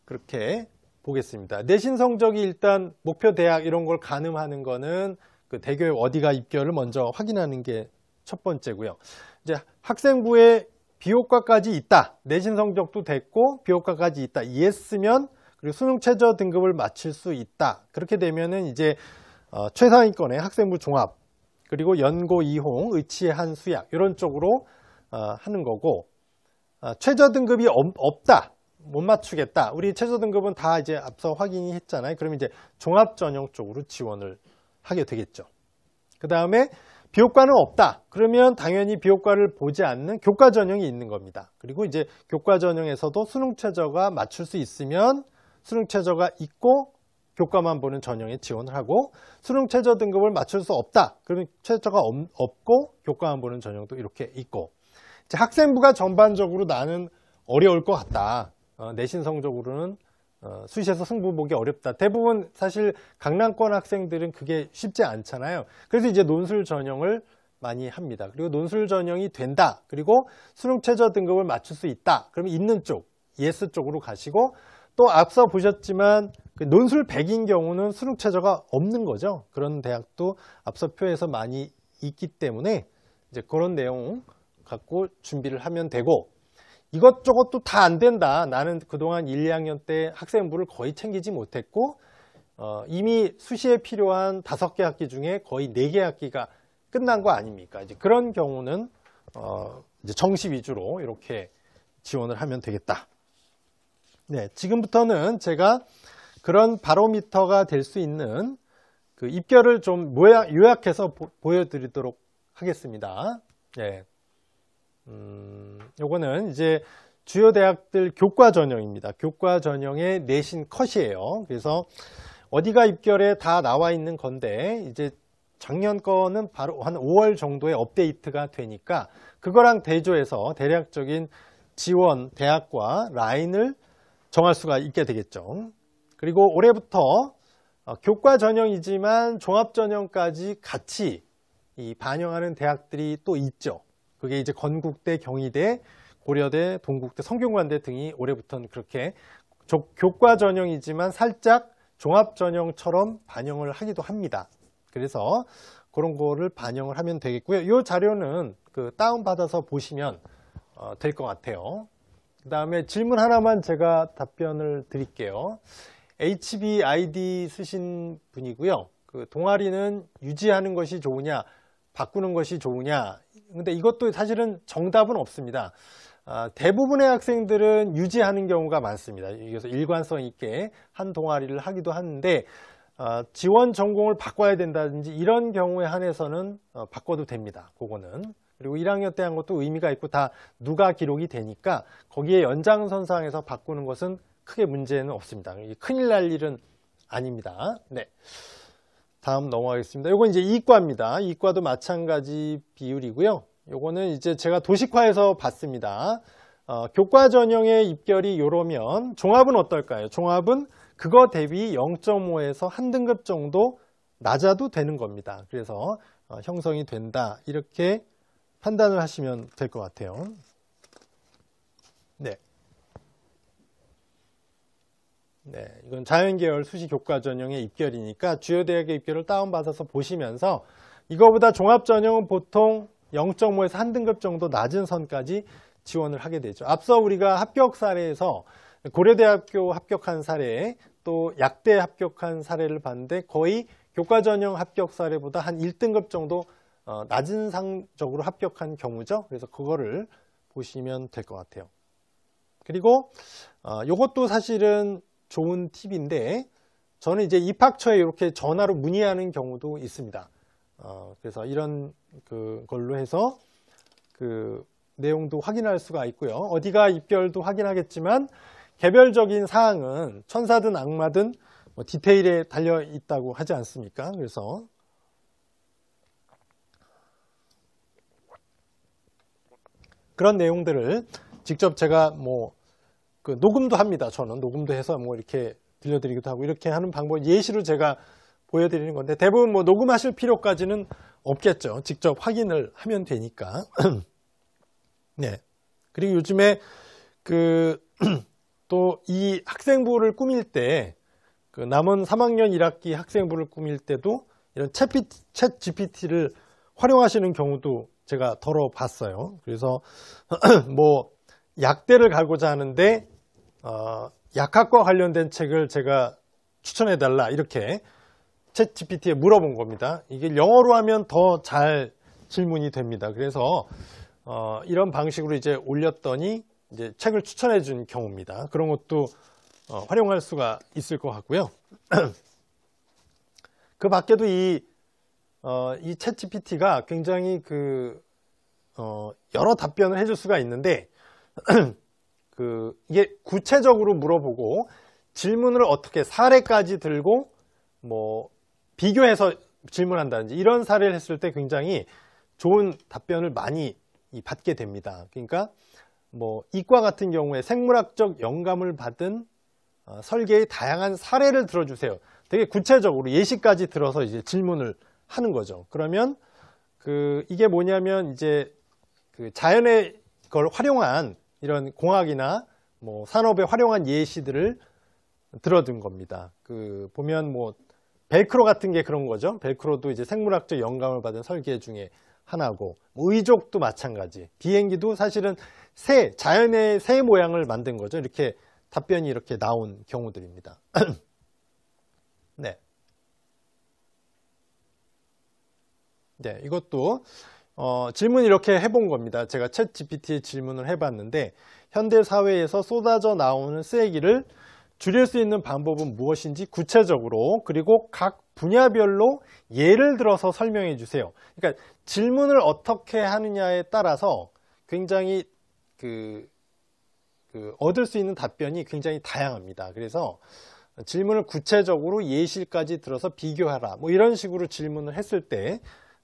그렇게 보겠습니다. 내신 성적이 일단 목표 대학 이런 걸 가늠하는 거는 그 대교에 어디가 입결을 먼저 확인하는 게 첫 번째고요. 이제 학생부에 비호과까지 있다. 내신 성적도 됐고 비호과까지 있다. 이했으면 그리고 수능 최저 등급을 맞출 수 있다. 그렇게 되면은 이제 어, 최상위권의 학생부 종합 그리고 연고 이홍 의치의 한 수약 이런 쪽으로 어, 하는 거고 어, 최저 등급이 없, 없다. 못 맞추겠다. 우리 최저 등급은 다 이제 앞서 확인이 했잖아요. 그러면 이제 종합 전형 쪽으로 지원을 하게 되겠죠. 그 다음에 비효과는 없다. 그러면 당연히 비효과를 보지 않는 교과 전형이 있는 겁니다. 그리고 이제 교과 전형에서도 수능 최저가 맞출 수 있으면 수능 최저가 있고 교과만 보는 전형에 지원을 하고 수능 최저 등급을 맞출 수 없다. 그러면 최저가 없고 교과만 보는 전형도 이렇게 있고 학생부가 전반적으로 나는 어려울 것 같다. 어, 내신성적으로는 어, 수시에서 승부 보기 어렵다. 대부분 사실 강남권 학생들은 그게 쉽지 않잖아요. 그래서 이제 논술 전형을 많이 합니다. 그리고 논술 전형이 된다. 그리고 수능 최저 등급을 맞출 수 있다. 그러면 있는 쪽, 예스 쪽으로 가시고 또 앞서 보셨지만 그 논술 100인 경우는 수능 최저가 없는 거죠. 그런 대학도 앞서 표에서 많이 있기 때문에 이제 그런 내용 갖고 준비를 하면 되고 이것저것도 다 안 된다. 나는 그동안 1, 2학년 때 학생부를 거의 챙기지 못했고 어, 이미 수시에 필요한 5개 학기 중에 거의 4개 학기가 끝난 거 아닙니까? 이제 그런 경우는 어, 이제 정시 위주로 이렇게 지원을 하면 되겠다. 네, 지금부터는 제가 그런 바로미터가 될 수 있는 그 입결을 좀 요약해서 보, 여드리도록 하겠습니다. 네. 음, 요거는 이제 주요 대학들 교과 전형입니다. 교과 전형의 내신 컷이에요. 그래서 어디가 입결에 다 나와 있는 건데 이제 작년 거는 바로 한 5월 정도에 업데이트가 되니까 그거랑 대조해서 대략적인 지원 대학과 라인을 정할 수가 있게 되겠죠. 그리고 올해부터 어, 교과 전형이지만 종합 전형까지 같이 반영하는 대학들이 또 있죠. 그게 이제 건국대, 경희대, 고려대, 동국대, 성균관대 등이 올해부터는 그렇게 교과 전형이지만 살짝 종합 전형처럼 반영을 하기도 합니다. 그래서 그런 거를 반영을 하면 되겠고요. 이 자료는 그 다운받아서 보시면 어, 될것 같아요. 그 다음에 질문 하나만 제가 답변을 드릴게요. HBID 쓰신 분이고요. 그 동아리는 유지하는 것이 좋으냐, 바꾸는 것이 좋으냐 근데 이것도 사실은 정답은 없습니다. 아, 대부분의 학생들은 유지하는 경우가 많습니다. 그래서 일관성 있게 한 동아리를 하기도 하는데 아, 지원 전공을 바꿔야 된다든지 이런 경우에 한해서는 어, 바꿔도 됩니다. 그거는. 그리고 1학년 때 한 것도 의미가 있고 다 누가 기록이 되니까 거기에 연장선상에서 바꾸는 것은 크게 문제는 없습니다. 큰일 날 일은 아닙니다. 네. 다음 넘어가겠습니다. 이건 이제 이과입니다. 이과도 마찬가지 비율이고요. 이거는 이제 제가 도식화해서 봤습니다. 어, 교과 전형의 입결이 요러면 종합은 어떨까요? 종합은 그거 대비 0.5에서 한 등급 정도 낮아도 되는 겁니다. 그래서 어, 형성이 된다 이렇게 판단을 하시면 될 것 같아요. 네, 이건 자연계열 수시 교과 전형의 입결이니까 주요 대학의 입결을 다운받아서 보시면서 이거보다 종합 전형은 보통 0.5에서 1등급 정도 낮은 선까지 지원을 하게 되죠. 앞서 우리가 합격 사례에서 고려대학교 합격한 사례 또 약대 합격한 사례를 봤는데 거의 교과 전형 합격 사례보다 한 1등급 정도 어, 낮은 상적으로 합격한 경우죠. 그래서 그거를 보시면 될 것 같아요. 그리고 이것도 어, 사실은 좋은 팁인데 저는 이제 입학처에 이렇게 전화로 문의하는 경우도 있습니다. 어, 그래서 이런 그 걸로 해서 그 내용도 확인할 수가 있고요. 어디가 입별도 확인하겠지만 개별적인 사항은 천사든 악마든 뭐 디테일에 달려 있다고 하지 않습니까? 그래서 그런 내용들을 직접 제가 뭐그 녹음도 합니다. 저는 녹음도 해서 뭐 이렇게 들려드리기도 하고 이렇게 하는 방법 예시로 제가 보여드리는 건데 대부분 뭐 녹음하실 필요까지는 없겠죠. 직접 확인을 하면 되니까. <clears throat> 네. 그리고 요즘에 그 또 이 <clears throat> 학생부를 꾸밀 때 그 남은 3학년 1학기 학생부를 꾸밀 때도 이런 챗 GPT를 활용하시는 경우도 제가 더러 봤어요. 그래서 <clears throat> 뭐 약대를 가고자 하는데 어, 약학과 관련된 책을 제가 추천해달라 이렇게 챗 GPT에 물어본 겁니다. 이게 영어로 하면 더 잘 질문이 됩니다. 그래서 어, 이런 방식으로 이제 올렸더니 이제 책을 추천해 준 경우입니다. 그런 것도 어, 활용할 수가 있을 것 같고요. <clears throat> 그 밖에도 이, 어, 이챗 GPT가 굉장히 그, 어, 여러 답변을 해줄 수가 있는데, <clears throat> 그 이게 구체적으로 물어보고 질문을 어떻게 사례까지 들고 뭐 비교해서 질문한다든지 이런 사례를 했을 때 굉장히 좋은 답변을 많이 받게 됩니다. 그러니까 뭐 이과 같은 경우에 생물학적 영감을 받은 어, 설계의 다양한 사례를 들어주세요. 되게 구체적으로 예시까지 들어서 이제 질문을 하는 거죠. 그러면 그 이게 뭐냐면 이제 그 자연의 걸 활용한 이런 공학이나 뭐 산업에 활용한 예시들을 들어둔 겁니다. 그 보면 뭐 벨크로 같은 게 그런 거죠. 벨크로도 이제 생물학적 영감을 받은 설계 중에 하나고 뭐 의족도 마찬가지. 비행기도 사실은 새 자연의 새 모양을 만든 거죠. 이렇게 답변이 이렇게 나온 경우들입니다. <clears throat> 네. 네, 이것도 어, 질문 이렇게 해본 겁니다. 제가 챗 GPT에 질문을 해봤는데 현대 사회에서 쏟아져 나오는 쓰레기를 줄일 수 있는 방법은 무엇인지 구체적으로 그리고 각 분야별로 예를 들어서 설명해 주세요. 그러니까 질문을 어떻게 하느냐에 따라서 굉장히 그, 그 얻을 수 있는 답변이 굉장히 다양합니다. 그래서 질문을 구체적으로 예시까지 들어서 비교하라 뭐 이런 식으로 질문을 했을 때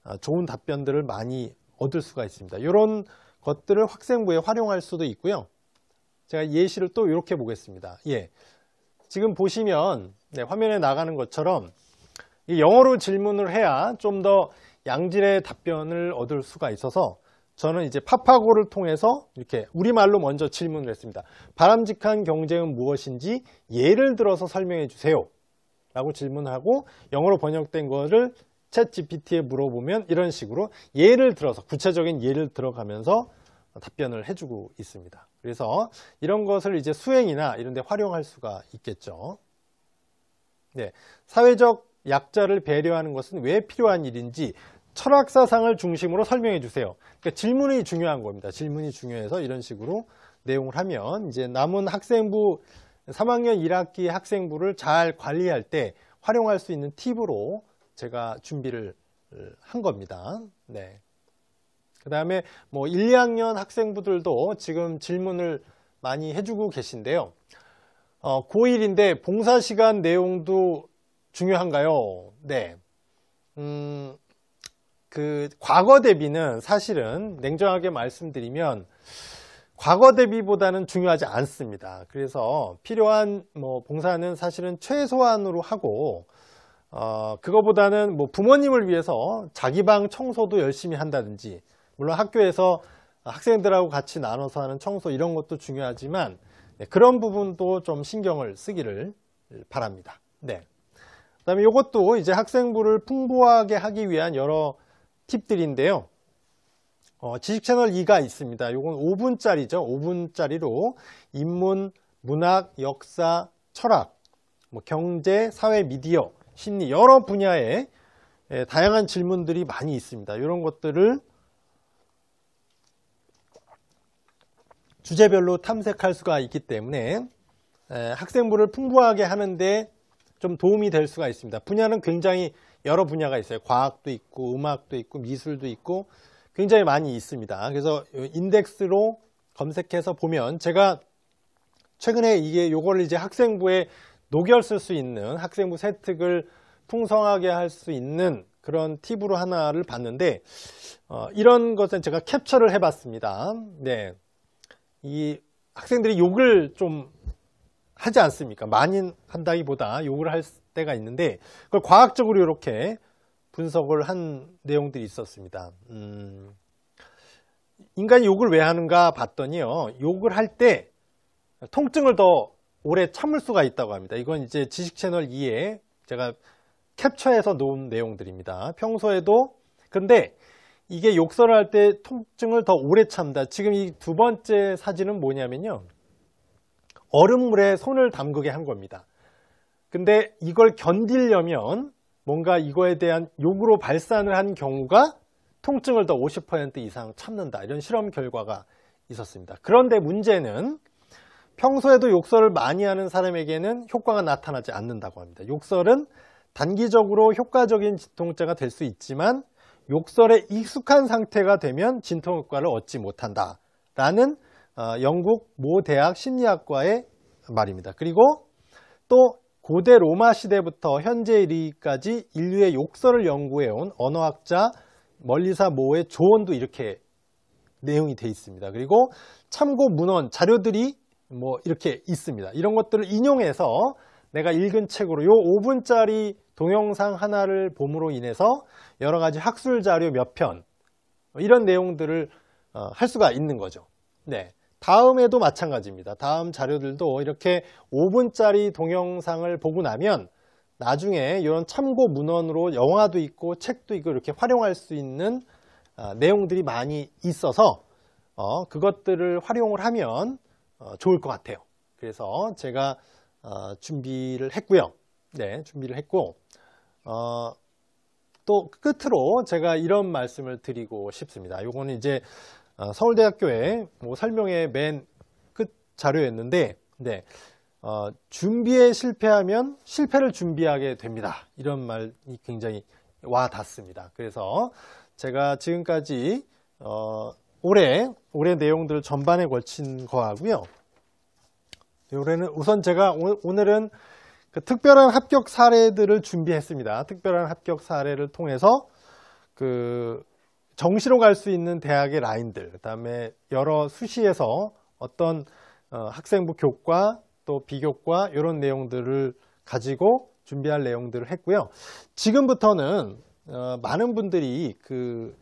아, 좋은 답변들을 많이 얻을 수가 있습니다. 이런 것들을 학생부에 활용할 수도 있고요. 제가 예시를 또 이렇게 보겠습니다. 예, 지금 보시면 네, 화면에 나가는 것처럼 영어로 질문을 해야 좀 더 양질의 답변을 얻을 수가 있어서 저는 이제 파파고를 통해서 이렇게 우리말로 먼저 질문을 했습니다. 바람직한 경쟁은 무엇인지 예를 들어서 설명해 주세요. 라고 질문하고 영어로 번역된 것을 챗 GPT에 물어보면 이런 식으로 예를 들어서 구체적인 예를 들어가면서 답변을 해주고 있습니다. 그래서 이런 것을 이제 수행이나 이런 데 활용할 수가 있겠죠. 네, 사회적 약자를 배려하는 것은 왜 필요한 일인지 철학 사상을 중심으로 설명해 주세요. 그러니까 질문이 중요한 겁니다. 질문이 중요해서 이런 식으로 내용을 하면 이제 남은 학생부 3학년 1학기 학생부를 잘 관리할 때 활용할 수 있는 팁으로 제가 준비를 어, 한 겁니다. 네. 그 다음에 뭐 1, 2학년 학생부들도 지금 질문을 많이 해주고 계신데요. 어, 고1인데 봉사시간 내용도 중요한가요? 네. 음, 그 과거 대비는 사실은 냉정하게 말씀드리면 과거 대비보다는 중요하지 않습니다. 그래서 필요한 뭐 봉사는 사실은 최소한으로 하고 어, 그거보다는 뭐 부모님을 위해서 자기 방 청소도 열심히 한다든지 물론 학교에서 학생들하고 같이 나눠서 하는 청소 이런 것도 중요하지만 네, 그런 부분도 좀 신경을 쓰기를 바랍니다. 네. 그 다음에 이것도 이제 학생부를 풍부하게 하기 위한 여러 팁들인데요. 어, 지식채널 2가 있습니다. 이건 5분짜리죠. 5분짜리로 인문, 문학, 역사, 철학, 뭐 경제, 사회, 미디어 심리 여러 분야에 예, 다양한 질문들이 많이 있습니다. 이런 것들을 주제별로 탐색할 수가 있기 때문에 예, 학생부를 풍부하게 하는데 좀 도움이 될 수가 있습니다. 분야는 굉장히 여러 분야가 있어요. 과학도 있고 음악도 있고 미술도 있고 굉장히 많이 있습니다. 그래서 인덱스로 검색해서 보면 제가 최근에 이게 요거를 이제 학생부에 녹여 쓸 수 있는 학생부 세특을 풍성하게 할 수 있는 그런 팁으로 하나를 봤는데 어, 이런 것은 제가 캡처를 해봤습니다. 네, 이 학생들이 욕을 좀 하지 않습니까? 많이 한다기보다 욕을 할 때가 있는데 그걸 과학적으로 이렇게 분석을 한 내용들이 있었습니다. 음, 인간이 욕을 왜 하는가 봤더니요. 욕을 할 때 통증을 더 오래 참을 수가 있다고 합니다. 이건 이제 지식 채널 2에 제가 캡처해서 놓은 내용들입니다. 평소에도 근데 이게 욕설을 할 때 통증을 더 오래 참다. 지금 이 두 번째 사진은 뭐냐면요. 얼음물에 손을 담그게 한 겁니다. 근데 이걸 견디려면 뭔가 이거에 대한 욕으로 발산을 한 경우가 통증을 더 50% 이상 참는다. 이런 실험 결과가 있었습니다. 그런데 문제는 평소에도 욕설을 많이 하는 사람에게는 효과가 나타나지 않는다고 합니다. 욕설은 단기적으로 효과적인 진통제가 될 수 있지만 욕설에 익숙한 상태가 되면 진통 효과를 얻지 못한다. 라는 어, 영국 모 대학 심리학과의 말입니다. 그리고 또 고대 로마 시대부터 현재 이르기까지 인류의 욕설을 연구해온 언어학자 멀리사 모의 조언도 이렇게 내용이 되어 있습니다. 그리고 참고 문헌 자료들이 뭐 이렇게 있습니다. 이런 것들을 인용해서 내가 읽은 책으로 요 5분짜리 동영상 하나를 봄으로 인해서 여러 가지 학술 자료 몇편 뭐 이런 내용들을 어, 할 수가 있는 거죠. 네. 다음에도 마찬가지입니다. 다음 자료들도 이렇게 5분짜리 동영상을 보고 나면 나중에 이런 참고 문헌으로 영화도 있고 책도 있고 이렇게 활용할 수 있는 아, 내용들이 많이 있어서 어, 그것들을 활용을 하면 어, 좋을 것 같아요. 그래서 제가 어, 준비를 했고요. 네, 준비를 했고 어, 또 끝으로 제가 이런 말씀을 드리고 싶습니다. 이거는 이제 어, 서울대학교의 뭐 설명의 맨 끝 자료였는데 네, 어, 준비에 실패하면 실패를 준비하게 됩니다. 이런 말이 굉장히 와 닿습니다. 그래서 제가 지금까지 어, 올해 올해 내용들 전반에 걸친 거하고요. 네, 올해는 우선 제가 오늘은 그 특별한 합격 사례들을 준비했습니다. 특별한 합격 사례를 통해서 그 정시로 갈 수 있는 대학의 라인들, 그다음에 여러 수시에서 어떤 어, 학생부 교과 또 비교과 이런 내용들을 가지고 준비할 내용들을 했고요. 지금부터는 어, 많은 분들이 그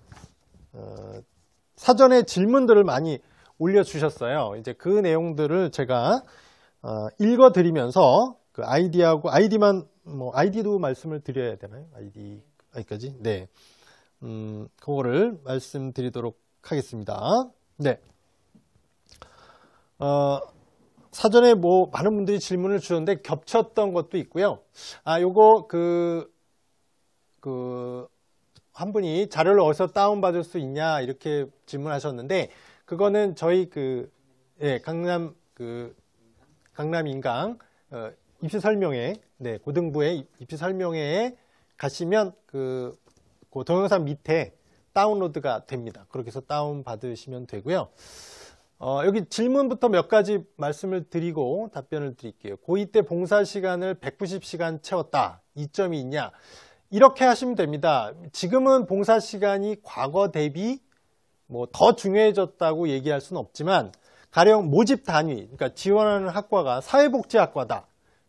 어, 사전에 질문들을 많이 올려주셨어요. 이제 그 내용들을 제가 어, 읽어드리면서 그 아이디하고 아이디만 뭐 아이디도 말씀을 드려야 되나요? 아이디 아이까지 네, 음, 그거를 말씀드리도록 하겠습니다. 네, 어, 사전에 뭐 많은 분들이 질문을 주셨는데 겹쳤던 것도 있고요. 아, 요거 그그 그한 분이 자료를 어디서 다운받을 수 있냐 이렇게 질문하셨는데 그거는 저희 그 예, 강남 그 강남 인강 어, 입시 설명회 네 고등부의 입시 설명회에 가시면 그, 그 동영상 밑에 다운로드가 됩니다. 그렇게 해서 다운 받으시면 되고요. 어, 여기 질문부터 몇 가지 말씀을 드리고 답변을 드릴게요. 고2 때 봉사 시간을 190시간 채웠다. 이점이 있냐? 이렇게 하시면 됩니다. 지금은 봉사 시간이 과거 대비 뭐 더 중요해졌다고 얘기할 수는 없지만 가령 모집 단위, 그러니까 지원하는 학과가 사회복지학과다.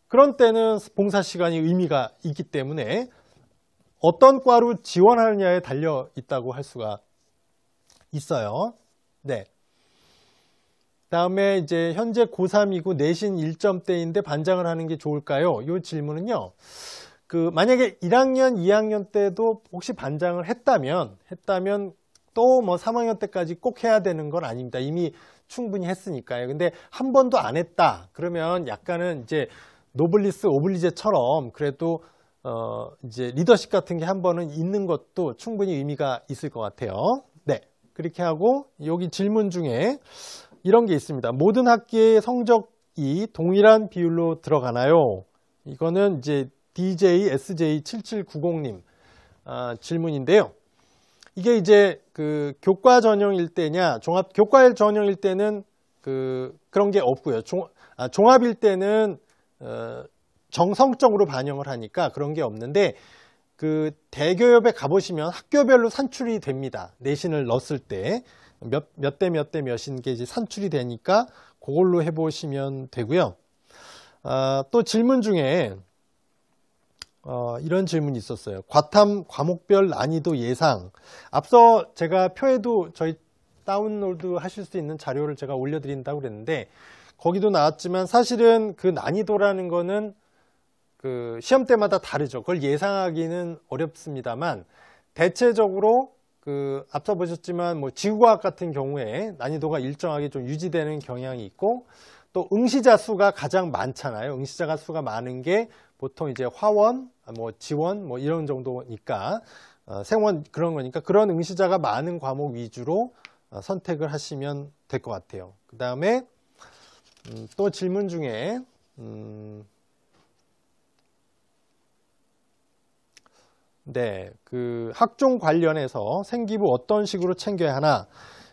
그런 때는 봉사 시간이 의미가 있기 때문에 어떤 과로 지원하느냐에 달려 있다고 할 수가 있어요. 네. 다음에 이제 현재 고3이고 내신 1점대인데 반장을 하는 게 좋을까요? 이 질문은요. 그 만약에 1학년, 2학년 때도 혹시 반장을 했다면 했다면 또 뭐 3학년 때까지 꼭 해야 되는 건 아닙니다. 이미 충분히 했으니까요. 근데 한 번도 안 했다. 그러면 약간은 이제 노블리스 오블리제처럼 그래도 어 이제 리더십 같은 게 한 번은 있는 것도 충분히 의미가 있을 것 같아요. 네. 그렇게 하고 여기 질문 중에 이런 게 있습니다. 모든 학기의 성적이 동일한 비율로 들어가나요? 이거는 이제 DJSJ7790님 아, 질문인데요. 이게 이제 그 교과 전형일 때냐, 종합 교과일 전형일 때는 그 그런 게 없고요. 종, 아, 종합일 때는 어, 정성적으로 반영을 하니까 그런 게 없는데 그 대교협에 가보시면 학교별로 산출이 됩니다. 내신을 넣었을 때몇몇 대 몇 대 몇인 게 이제 산출이 되니까 그걸로 해보시면 되고요. 아, 또 질문 중에 어, 이런 질문이 있었어요. 과탐 과목별 난이도 예상. 앞서 제가 표에도 저희 다운로드 하실 수 있는 자료를 제가 올려드린다고 그랬는데 거기도 나왔지만 사실은 그 난이도라는 거는 그 시험 때마다 다르죠. 그걸 예상하기는 어렵습니다만 대체적으로 그 앞서 보셨지만 뭐 지구과학 같은 경우에 난이도가 일정하게 좀 유지되는 경향이 있고 또 응시자 수가 가장 많잖아요. 응시자가 수가 많은 게 보통 이제 화원, 아, 뭐 지원 뭐 이런 정도니까 어, 생원 그런 거니까 그런 응시자가 많은 과목 위주로 어, 선택을 하시면 될 것 같아요. 그 다음에 음, 또 질문 중에 음, 네, 그 학종 관련해서 생기부 어떤 식으로 챙겨야 하나?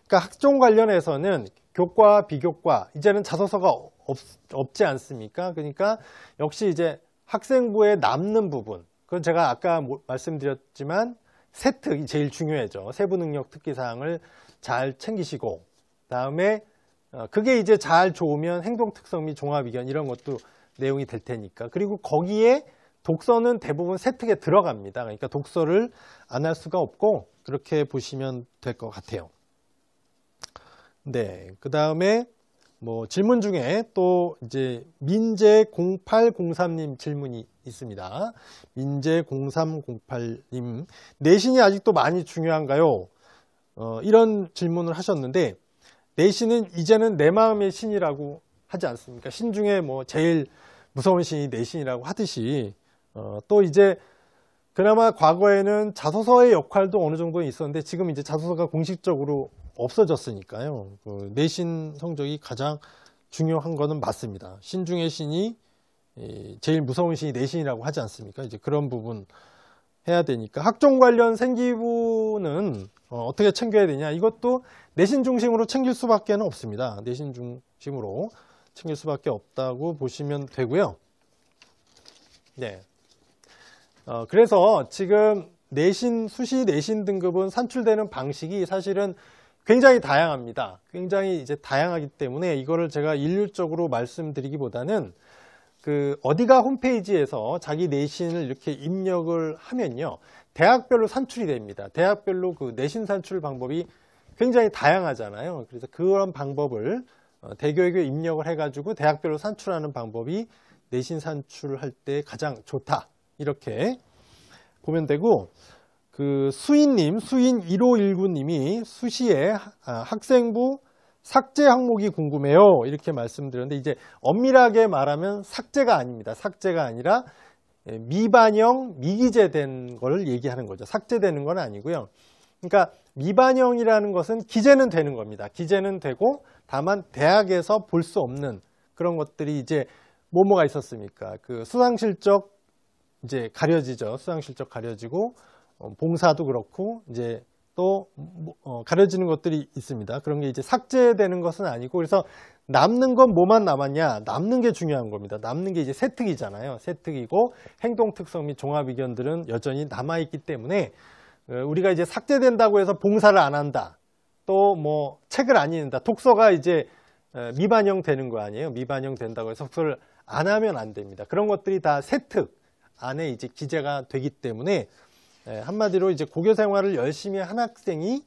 그러니까 학종 관련해서는 교과, 비교과 이제는 자소서가 없, 없지 않습니까? 그러니까 역시 이제 학생부에 남는 부분 그건 제가 아까 뭐 말씀드렸지만 세특이 제일 중요해죠. 세부 능력 특기 사항을 잘 챙기시고 다음에 어, 그게 이제 잘 좋으면 행동 특성 및 종합 의견 이런 것도 내용이 될 테니까 그리고 거기에 독서는 대부분 세특에 들어갑니다. 그러니까 독서를 안 할 수가 없고 그렇게 보시면 될 것 같아요. 네, 그 다음에 뭐 질문 중에 또 이제 민재 0803님 질문이 있습니다. 민재 0308님 내신이 아직도 많이 중요한가요? 어, 이런 질문을 하셨는데 내신은 이제는 내 마음의 신이라고 하지 않습니까? 신 중에 뭐 제일 무서운 신이 내신이라고 하듯이 어, 또 이제 그나마 과거에는 자소서의 역할도 어느 정도 있었는데 지금 이제 자소서가 공식적으로 없어졌으니까요. 그 내신 성적이 가장 중요한 것은 맞습니다. 신 중의 신이 제일 무서운 신이 내신이라고 하지 않습니까? 이제 그런 부분 해야 되니까 학종 관련 생기부는 어, 떻게 챙겨야 되냐 이것도 내신 중심으로 챙길 수밖에 는 없습니다. 내신 중심으로 챙길 수밖에 없다고 보시면 되고요. 네. 어, 그래서 지금 내신 수시 내신 등급은 산출되는 방식이 사실은 굉장히 다양합니다. 굉장히 이제 다양하기 때문에 이거를 제가 일률적으로 말씀드리기보다는 그 어디가 홈페이지에서 자기 내신을 이렇게 입력을 하면요. 대학별로 산출이 됩니다. 대학별로 그 내신 산출 방법이 굉장히 다양하잖아요. 그래서 그런 방법을 어, 대교육에 입력을 해가지고 대학별로 산출하는 방법이 내신 산출할 때 가장 좋다. 이렇게 보면 되고 그 수인님, 수인 1519님이 수시에 아, 학생부 삭제 항목이 궁금해요. 이렇게 말씀드렸는데 이제 엄밀하게 말하면 삭제가 아닙니다. 삭제가 아니라 예, 미반영, 미기재된 걸 얘기하는 거죠. 삭제되는 건 아니고요. 그러니까 미반영이라는 것은 기재는 되는 겁니다. 기재는 되고 다만 대학에서 볼 수 없는 그런 것들이 이제 뭐뭐가 있었습니까? 그 수상실적 이제 가려지죠. 수상실적 가려지고 어, 봉사도 그렇고 이제 또 뭐, 어, 가려지는 것들이 있습니다. 그런 게 이제 삭제되는 것은 아니고 그래서 남는 건 뭐만 남았냐? 남는 게 중요한 겁니다. 남는 게 이제 세특이잖아요. 세특이고 행동 특성 및 종합 의견들은 여전히 남아 있기 때문에 어, 우리가 이제 삭제된다고 해서 봉사를 안 한다. 또 뭐 책을 안 읽는다. 독서가 이제 미반영 되는 거 아니에요. 미반영 된다고 해서 독서를 안 하면 안 됩니다. 그런 것들이 다 세특 안에 이제 기재가 되기 때문에 예, 한마디로 이제 고교 생활을 열심히 한 학생이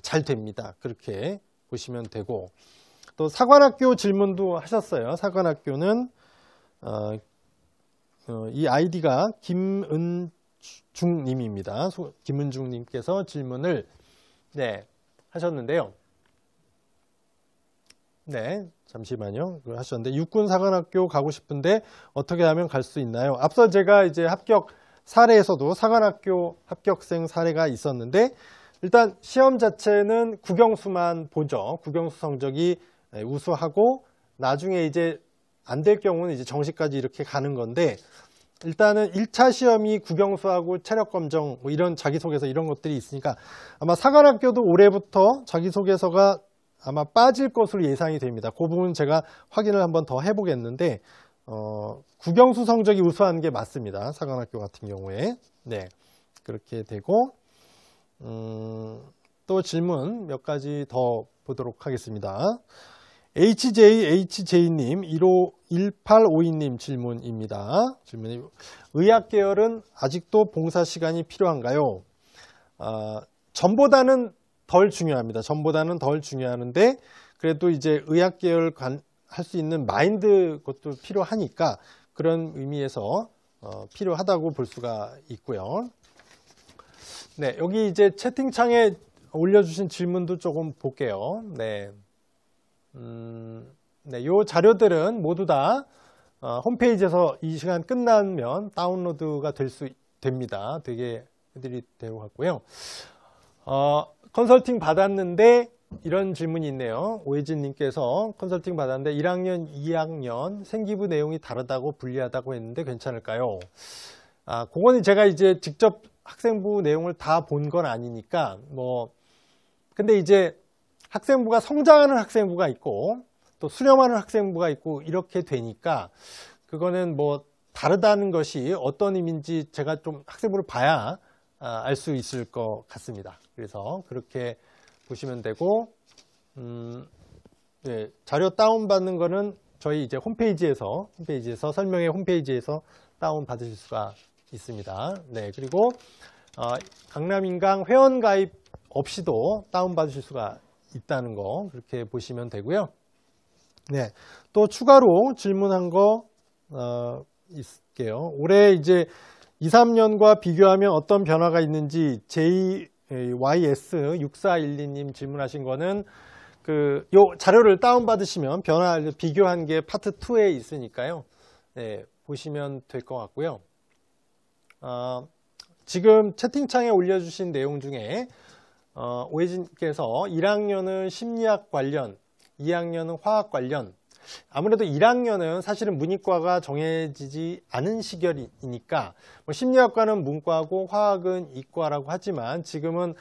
잘 됩니다. 그렇게 보시면 되고 또 사관학교 질문도 하셨어요. 사관학교는 어, 어, 이 아이디가 김은중님입니다. 김은중님께서 질문을 네 하셨는데요. 네, 잠시만요. 하셨는데 육군 사관학교 가고 싶은데 어떻게 하면 갈 수 있나요? 앞서 제가 이제 합격 사례에서도 사관학교 합격생 사례가 있었는데 일단 시험 자체는 국영수만 보죠. 국영수 성적이 우수하고 나중에 이제 안 될 경우는 이제 정시까지 이렇게 가는 건데 일단은 1차 시험이 국영수하고 체력검정 뭐 이런 자기소개서 이런 것들이 있으니까 아마 사관학교도 올해부터 자기소개서가 아마 빠질 것으로 예상이 됩니다. 그 부분 은 제가 확인을 한번 더 해보겠는데 어, 국영수 성적이 우수한 게 맞습니다. 사관학교 같은 경우에. 네. 그렇게 되고, 음, 또 질문 몇 가지 더 보도록 하겠습니다. HJHJ님, 15, 1852님 질문입니다. 질문이, 의학계열은 아직도 봉사 시간이 필요한가요? 아, 전보다는 덜 중요합니다. 전보다는 덜 중요하는데, 그래도 이제 의학계열 관, 할수 있는 마인드 것도 필요하니까 그런 의미에서 어, 필요하다고 볼 수가 있고요. 네, 여기 이제 채팅창에 올려주신 질문도 조금 볼게요. 네, 음, 네, 요 자료들은 모두 다 어, 홈페이지에서 이 시간 끝나면 다운로드가 될 수 됩니다. 되게 해드릴 되고 같고요. 어, 컨설팅 받았는데 이런 질문이 있네요. 오혜진님께서 컨설팅 받았는데 1학년, 2학년 생기부 내용이 다르다고 불리하다고 했는데 괜찮을까요? 아, 그거는 제가 이제 직접 학생부 내용을 다 본 건 아니니까 뭐 근데 이제 학생부가 성장하는 학생부가 있고 또 수렴하는 학생부가 있고 이렇게 되니까 그거는 뭐 다르다는 것이 어떤 의미인지 제가 좀 학생부를 봐야 아, 알수 있을 것 같습니다. 그래서 그렇게 보시면 되고 음, 예, 자료 다운받는 거는 저희 이제 홈페이지에서 홈페이지에서 설명회 홈페이지에서 다운 받으실 수가 있습니다. 네, 그리고 어, 강남인강 회원 가입 없이도 다운 받으실 수가 있다는 거 그렇게 보시면 되고요. 네, 또 추가로 질문한 거 어, 있을게요. 올해 이제 2, 3년과 비교하면 어떤 변화가 있는지 제2 예, YS6412님 질문하신 거는 그요 자료를 다운받으시면 변화 비교한 게 파트 2에 있으니까요. 네, 보시면 될 것 같고요. 어, 지금 채팅창에 올려주신 내용 중에 어, 오혜진께서 1학년은 심리학 관련, 2학년은 화학 관련, 아무래도 1학년은 사실은 문이과가 정해지지 않은 시절이니까 뭐 심리학과는 문과고 화학은 이과라고 하지만 지금은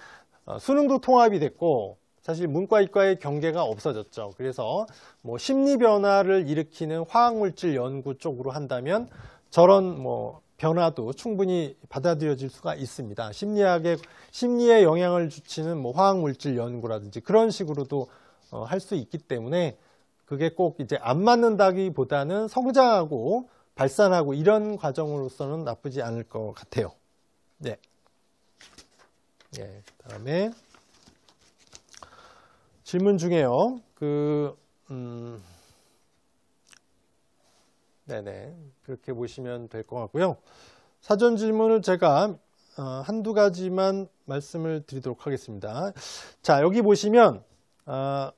어, 수능도 통합이 됐고 사실 문과 이과의 경계가 없어졌죠. 그래서 뭐 심리 변화를 일으키는 화학물질 연구 쪽으로 한다면 저런 뭐 변화도 충분히 받아들여질 수가 있습니다. 심리학의 심리에 영향을 주치는 뭐 화학 물질 연구라든지 그런 식으로도 어, 할수 있기 때문에 그게 꼭 이제 안 맞는다기보다는 성장하고 발산하고 이런 과정으로서는 나쁘지 않을 것 같아요. 네. 예, 그다음에 질문 중에요. 그 음, 네네 그렇게 보시면 될 것 같고요. 사전 질문을 제가 어, 한두 가지만 말씀을 드리도록 하겠습니다. 자 여기 보시면 어,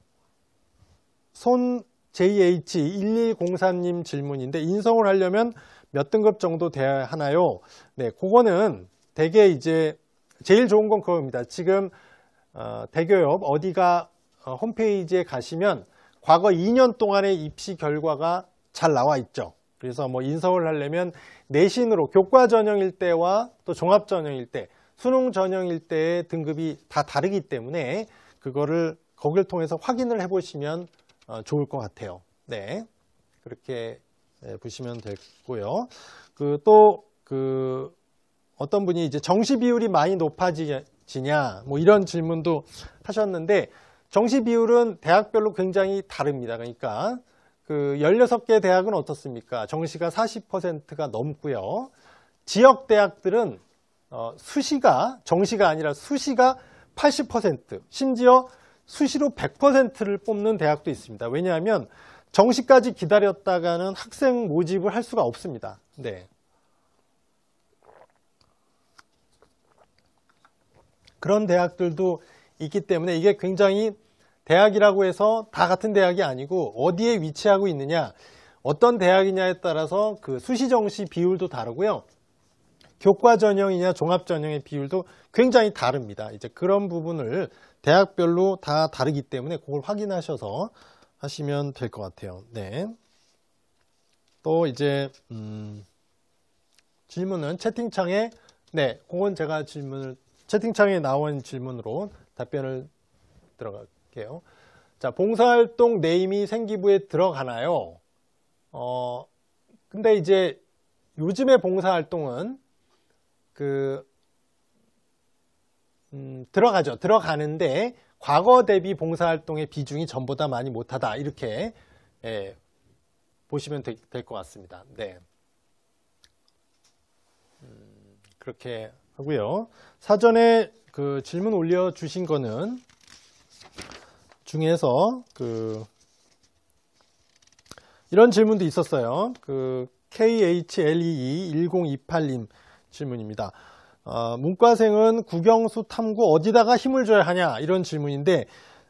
손 JH1103님 질문인데 인성을 하려면 몇 등급 정도 돼야 하나요? 네, 그거는 대개 이제 제일 좋은 건 그겁니다. 지금 어, 대교협 어디가 어, 홈페이지에 가시면 과거 2년 동안의 입시 결과가 잘 나와 있죠. 그래서 뭐 인서울 하려면 내신으로 교과 전형일 때와 또 종합 전형일 때, 수능 전형일 때의 등급이 다 다르기 때문에 그거를 거길 통해서 확인을 해보시면 어, 좋을 것 같아요. 네. 그렇게 예, 보시면 됐고요. 그 또그 어떤 분이 이제 정시 비율이 많이 높아지냐 뭐 이런 질문도 하셨는데 정시 비율은 대학별로 굉장히 다릅니다. 그러니까 그 16개 대학은 어떻습니까? 정시가 40%가 넘고요. 지역 대학들은 어, 수시가 정시가 아니라 수시가 80% 심지어 수시로 100%를 뽑는 대학도 있습니다. 왜냐하면 정시까지 기다렸다가는 학생 모집을 할 수가 없습니다. 네. 그런 대학들도 있기 때문에 이게 굉장히 대학이라고 해서 다 같은 대학이 아니고 어디에 위치하고 있느냐 어떤 대학이냐에 따라서 그 수시 정시 비율도 다르고요. 교과 전형이냐 종합 전형의 비율도 굉장히 다릅니다. 이제 그런 부분을 대학별로 다 다르기 때문에 그걸 확인하셔서 하시면 될 것 같아요. 네. 또 이제 음, 질문은 채팅창에 네, 그건 제가 질문을 채팅창에 나온 질문으로 답변을 들어갈게요. 자, 봉사활동 네임이 생기부에 들어가나요? 어, 근데 이제 요즘의 봉사활동은 그 음, 들어가죠. 들어가는데 과거 대비 봉사활동의 비중이 전보다 많이 못하다 이렇게 예, 보시면 될 것 같습니다. 네, 음, 그렇게 하고요. 사전에 그 질문 올려주신 거는 중에서 그 이런 질문도 있었어요. 그 KHLEE1028님 질문입니다. 어, 문과생은 국영수 탐구 어디다가 힘을 줘야 하냐 이런 질문인데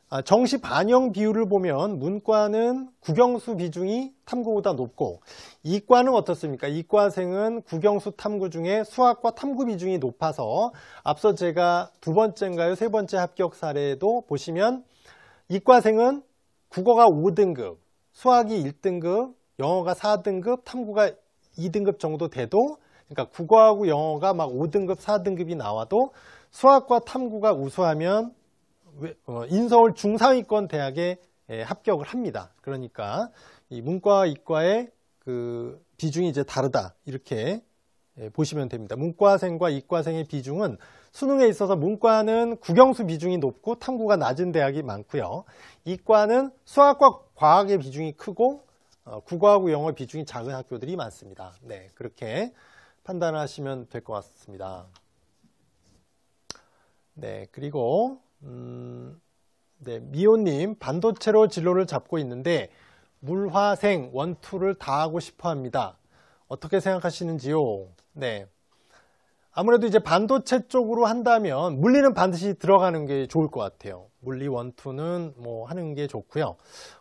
아, 정시 반영 비율을 보면 문과는 국영수 비중이 탐구보다 높고 이과는 어떻습니까? 이과생은 국영수 탐구 중에 수학과 탐구 비중이 높아서 앞서 제가 두 번째인가요? 세 번째 합격 사례도 보시면 이과생은 국어가 5등급, 수학이 1등급, 영어가 4등급, 탐구가 2등급 정도 돼도 그러니까 국어하고 영어가 막 5등급, 4등급이 나와도 수학과 탐구가 우수하면 어, 인서울 중상위권 대학에 합격을 합니다. 그러니까 이 문과 이과의 그 비중이 이제 다르다 이렇게 보시면 됩니다. 문과생과 이과생의 비중은 수능에 있어서 문과는 국영수 비중이 높고 탐구가 낮은 대학이 많고요. 이과는 수학과 과학의 비중이 크고 어, 국어하고 영어 비중이 작은 학교들이 많습니다. 네, 그렇게 판단하시면 될 것 같습니다. 네, 그리고 음, 네, 미호님 반도체로 진로를 잡고 있는데 물화생 원투를 다 하고 싶어 합니다. 어떻게 생각하시는지요? 네. 아무래도 이제 반도체 쪽으로 한다면 물리는 반드시 들어가는 게 좋을 것 같아요. 물리 원투는 뭐 하는 게 좋고요.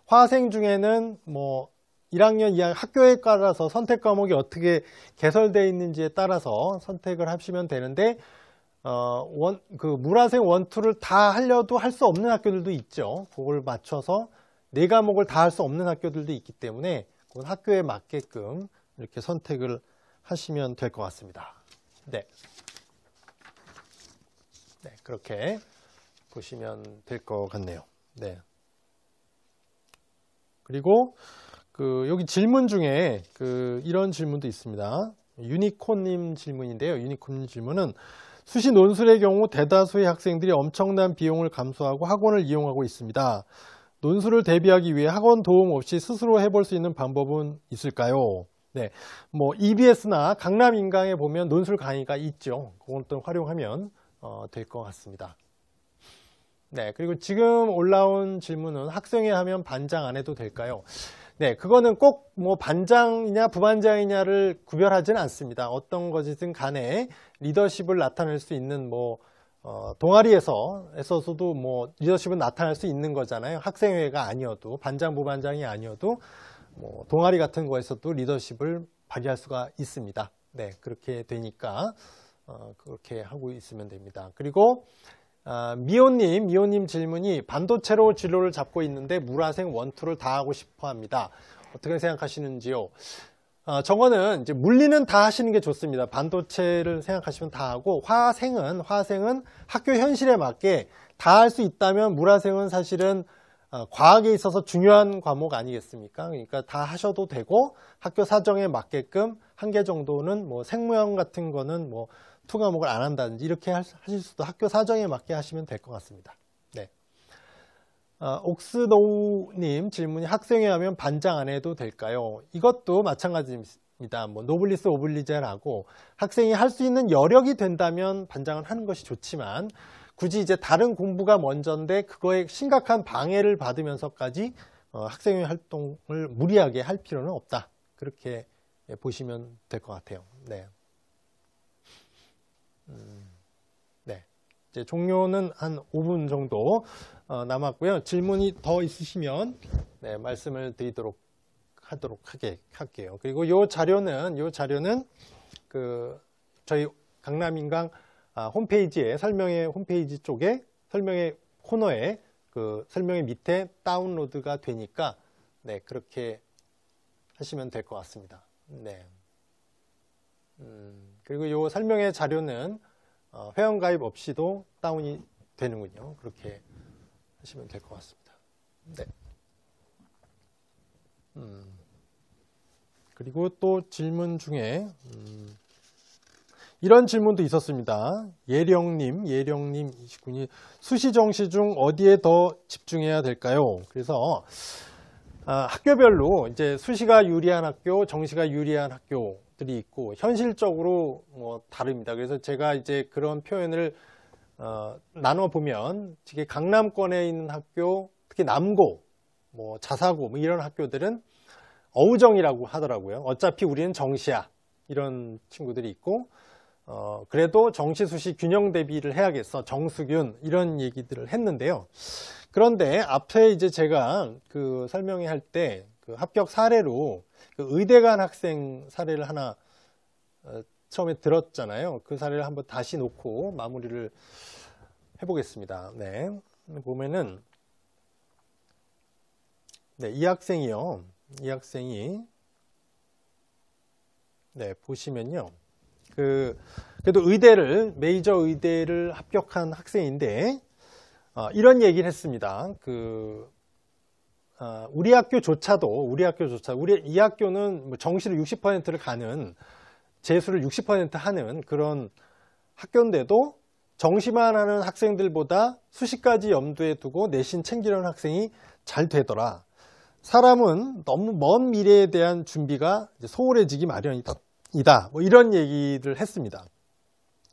화생 중에는 뭐 1학년, 2학년 학교에 따라서 선택 과목이 어떻게 개설되어 있는지에 따라서 선택을 하시면 되는데 어, 원, 그 물화생 원투를 다 하려도 할 수 없는 학교들도 있죠. 그걸 맞춰서 네 과목을 다 할 수 없는 학교들도 있기 때문에 그건 학교에 맞게끔 이렇게 선택을 하시면 될 것 같습니다. 네. 네, 그렇게 보시면 될 것 같네요. 네. 그리고 그 여기 질문 중에 그 이런 질문도 있습니다. 유니콘님 질문인데요. 유니콘님 질문은 수시 논술의 경우 대다수의 학생들이 엄청난 비용을 감수하고 학원을 이용하고 있습니다. 논술을 대비하기 위해 학원 도움 없이 스스로 해볼 수 있는 방법은 있을까요? 네, 뭐 EBS나 강남 인강에 보면 논술 강의가 있죠. 그건 또 활용하면 어, 될것 같습니다. 네, 그리고 지금 올라온 질문은 학생회 하면 반장 안 해도 될까요? 네, 그거는 꼭 뭐 반장이냐 부반장이냐를 구별하지는 않습니다. 어떤 것이든 간에 리더십을 나타낼 수 있는 뭐 어, 동아리에서 에서도 뭐 리더십은 나타날 수 있는 거잖아요. 학생회가 아니어도 반장 부반장이 아니어도 뭐 동아리 같은 거에서도 리더십을 발휘할 수가 있습니다. 네, 그렇게 되니까 어, 그렇게 하고 있으면 됩니다. 그리고 아, 미호님, 미호님 질문이 반도체로 진로를 잡고 있는데 물화생 원투를 다 하고 싶어 합니다. 어떻게 생각하시는지요? 아, 저거는 이제 물리는 다 하시는 게 좋습니다. 반도체를 생각하시면 다 하고 화생은 화생은 학교 현실에 맞게 다 할 수 있다면 물화생은 사실은 어, 과학에 있어서 중요한 과목 아니겠습니까? 그러니까 다 하셔도 되고 학교 사정에 맞게끔 한 개 정도는 뭐 생무형 같은 거는 뭐 투과목을 안 한다든지 이렇게 하실 수도 학교 사정에 맞게 하시면 될 것 같습니다. 네. 아, 어, 옥스노우님 질문이 학생회 하면 반장 안 해도 될까요? 이것도 마찬가지입니다. 뭐 노블리스 오블리제라고 학생이 할 수 있는 여력이 된다면 반장을 하는 것이 좋지만 굳이 이제 다른 공부가 먼저인데 그거에 심각한 방해를 받으면서까지 어, 학생회 활동을 무리하게 할 필요는 없다. 그렇게 예, 보시면 될 것 같아요. 네. 음. 네. 이제 종료는 한 5분 정도 어, 남았고요. 질문이 더 있으시면 네, 말씀을 드리도록 하도록 하게 할게요. 그리고 이 자료는 요 자료는 그 저희 강남인강 아, 홈페이지에 설명회 홈페이지 쪽에 설명회 코너에 그설명회 밑에 다운로드가 되니까 네 그렇게 하시면 될 것 같습니다. 네. 음. 그리고 이 설명의 자료는 어, 회원 가입 없이도 다운이 되는군요. 그렇게 하시면 될 것 같습니다. 네. 음. 그리고 또 질문 중에 음. 이런 질문도 있었습니다. 예령님, 예령님 29님 수시정시 중 어디에 더 집중해야 될까요? 그래서 아, 학교별로 이제 수시가 유리한 학교, 정시가 유리한 학교 것들이 있고 현실적으로 뭐 다릅니다. 그래서 제가 이제 그런 표현을 어, 나눠 보면 특히 강남권에 있는 학교, 특히 남고, 뭐 자사고 뭐 이런 학교들은 어우정이라고 하더라고요. 어차피 우리는 정시야 이런 친구들이 있고 어, 그래도 정시 수시 균형 대비를 해야겠어 정수균 이런 얘기들을 했는데요. 그런데 앞에 이제 제가 그 설명회 할때 그 합격 사례로 그 의대 간 학생 사례를 하나 어, 처음에 들었잖아요. 그 사례를 한번 다시 놓고 마무리를 해보겠습니다. 네. 보면은 네, 이 학생이요. 이 학생이 네, 보시면요. 그 그래도 의대를 메이저 의대를 합격한 학생인데 어, 이런 얘기를 했습니다. 그 아, 우리 학교조차도 우리 학교조차 우리 이 학교는 뭐 정시를 60%를 가는 재수를 60% 하는 그런 학교인데도 정시만 하는 학생들보다 수시까지 염두에 두고 내신 챙기려는 학생이 잘 되더라. 사람은 너무 먼 미래에 대한 준비가 소홀해지기 마련이다. 뭐 이런 얘기를 했습니다.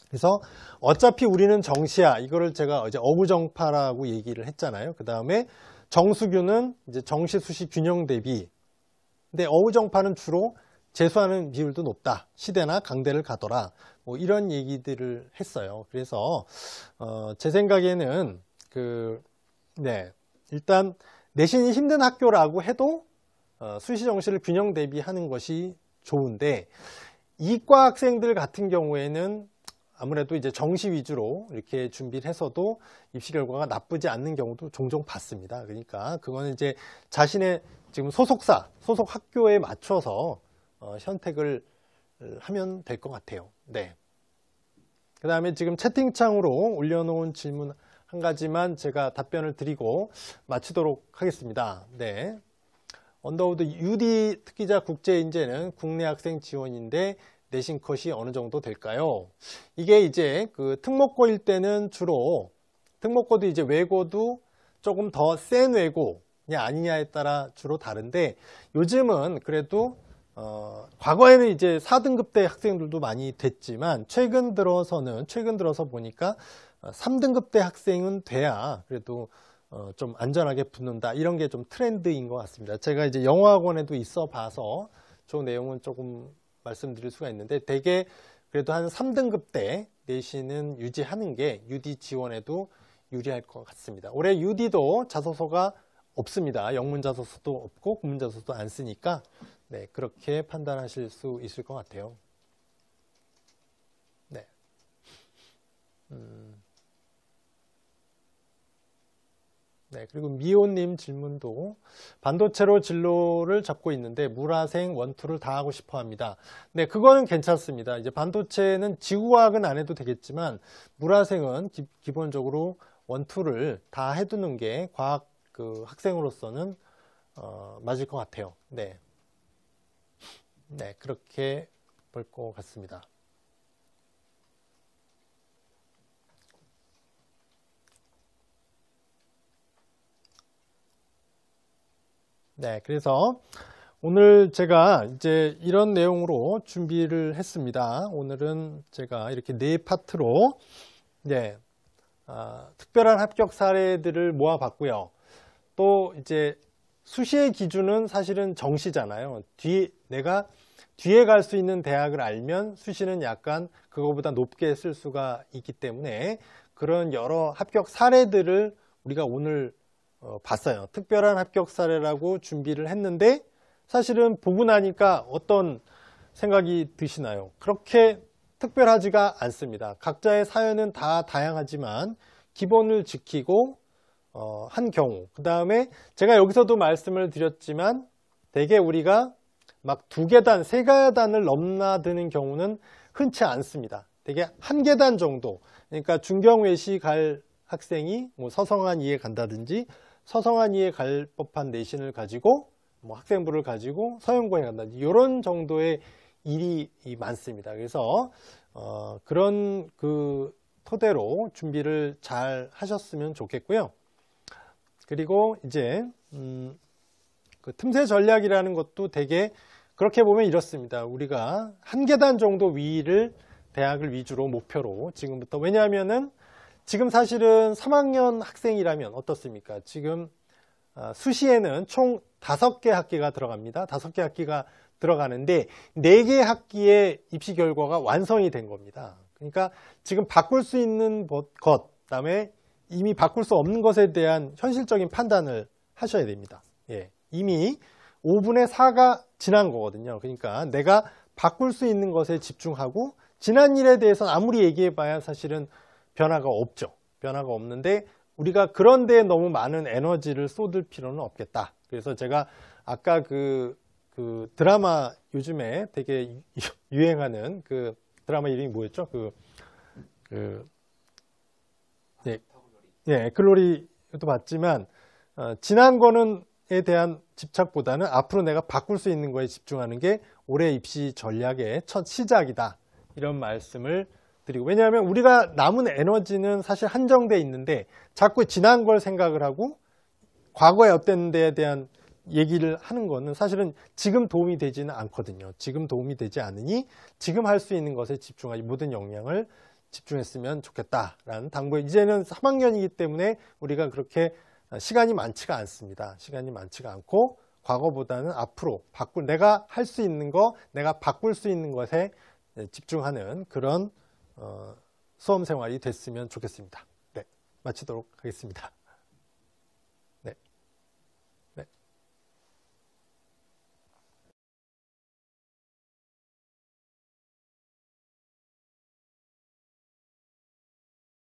그래서 어차피 우리는 정시야 이거를 제가 이제 어부정파라고 얘기를 했잖아요. 그 다음에 정수균은 이제 정시 수시 균형 대비 근데 어우정파는 주로 재수하는 비율도 높다. 시대나 강대를 가더라. 뭐 이런 얘기들을 했어요. 그래서 어, 제 생각에는 그 네. 일단 내신이 힘든 학교라고 해도 어, 수시 정시를 균형 대비하는 것이 좋은데 이과 학생들 같은 경우에는 아무래도 이제 정시 위주로 이렇게 준비를 해서도 입시 결과가 나쁘지 않는 경우도 종종 봤습니다. 그러니까 그거는 이제 자신의 지금 소속사, 소속 학교에 맞춰서 어, 선택을 하면 될 것 같아요. 네. 그 다음에 지금 채팅창으로 올려놓은 질문 한 가지만 제가 답변을 드리고 마치도록 하겠습니다. 네. 언더우드 UD 특기자 국제인재는 국내 학생 지원인데 내신 컷이 어느 정도 될까요? 이게 이제 그 특목고일 때는 주로 특목고도 이제 외고도 조금 더 센 외고냐 아니냐에 따라 주로 다른데 요즘은 그래도 어, 과거에는 이제 4등급 대 학생들도 많이 됐지만 최근 들어서는 최근 들어서 보니까 3등급 어, 대 학생은 돼야 그래도 어, 좀 안전하게 붙는다 이런 게 좀 트렌드인 것 같습니다. 제가 이제 영어학원에도 있어 봐서 저 내용은 조금 말씀드릴 수가 있는데 대개 그래도 한 3등급 대 내신은 유지하는 게 UD 지원에도 유리할 것 같습니다. 올해 UD도 자소서가 없습니다. 영문 자소서도 없고 국문 자소서도 안 쓰니까 네, 그렇게 판단하실 수 있을 것 같아요. 네. 음. 네, 그리고 미호님 질문도 반도체로 진로를 잡고 있는데 물화생 원투를 다 하고 싶어 합니다. 네, 그거는 괜찮습니다. 이제 반도체는 지구과학은안 해도 되겠지만 물화생은 기, 본적으로 원투를 다 해두는 게 과학 그 학생으로서는 어, 맞을 것 같아요. 네, 네 그렇게 볼 것 같습니다. 네, 그래서 오늘 제가 이제 이런 내용으로 준비를 했습니다. 오늘은 제가 이렇게 네 파트로 네, 아, 특별한 합격 사례들을 모아봤고요. 또 이제 수시의 기준은 사실은 정시잖아요. 뒤 내가 뒤에 갈 수 있는 대학을 알면 수시는 약간 그거보다 높게 쓸 수가 있기 때문에 그런 여러 합격 사례들을 우리가 오늘 어, 봤어요. 특별한 합격 사례라고 준비를 했는데 사실은 보고 나니까 어떤 생각이 드시나요? 그렇게 특별하지가 않습니다. 각자의 사연은 다 다양하지만 기본을 지키고 어, 한 경우 그 다음에 제가 여기서도 말씀을 드렸지만 대개 우리가 막 두 계단, 세 계단을 넘나드는 경우는 흔치 않습니다. 대개 한 계단 정도 그러니까 중경외시 갈 학생이 뭐 서성한 이에 간다든지 서성한 이에 갈 법한 내신을 가지고 뭐 학생부를 가지고 서영고에 간다 이런 정도의 일이 많습니다. 그래서 어, 그런 그 토대로 준비를 잘 하셨으면 좋겠고요. 그리고 이제 음, 그 틈새 전략이라는 것도 되게 그렇게 보면 이렇습니다. 우리가 한 계단 정도 위를 대학을 위주로 목표로 지금부터 왜냐하면은 지금 사실은 3학년 학생이라면 어떻습니까? 지금 아, 수시에는 총 5개 학기가 들어갑니다. 5개 학기가 들어가는데 4개 학기의 입시 결과가 완성이 된 겁니다. 그러니까 지금 바꿀 수 있는 것, 그다음에 이미 바꿀 수 없는 것에 대한 현실적인 판단을 하셔야 됩니다. 예, 이미 5분의 4가 지난 거거든요. 그러니까 내가 바꿀 수 있는 것에 집중하고 지난 일에 대해서는 아무리 얘기해봐야 사실은 변화가 없죠. 변화가 없는데 우리가 그런 데에 너무 많은 에너지를 쏟을 필요는 없겠다. 그래서 제가 아까 그, 그 드라마 요즘에 되게 <laughs> 유행하는 그 드라마 이름이 뭐였죠? 그, 그, 네. 예, 예, 글로리도 봤지만, 어, 지난 거는 에 대한 집착보다는 앞으로 내가 바꿀 수 있는 거에 집중하는 게 올해 입시 전략의 첫 시작이다. 이런 말씀을 드리고 왜냐하면 우리가 남은 에너지는 사실 한정돼 있는데 자꾸 지난 걸 생각을 하고 과거에 어땠는데에 대한 얘기를 하는 거는 사실은 지금 도움이 되지는 않거든요. 지금 도움이 되지 않으니 지금 할 수 있는 것에 집중하지 모든 역량을 집중했으면 좋겠다라는 당부에 이제는 3학년이기 때문에 우리가 그렇게 시간이 많지가 않습니다. 시간이 많지가 않고 과거보다는 앞으로 바꿀 내가 할 수 있는 거 내가 바꿀 수 있는 것에 집중하는 그런 어, 수험 생활이 됐으면 좋겠습니다. 네, 마치도록 하겠습니다.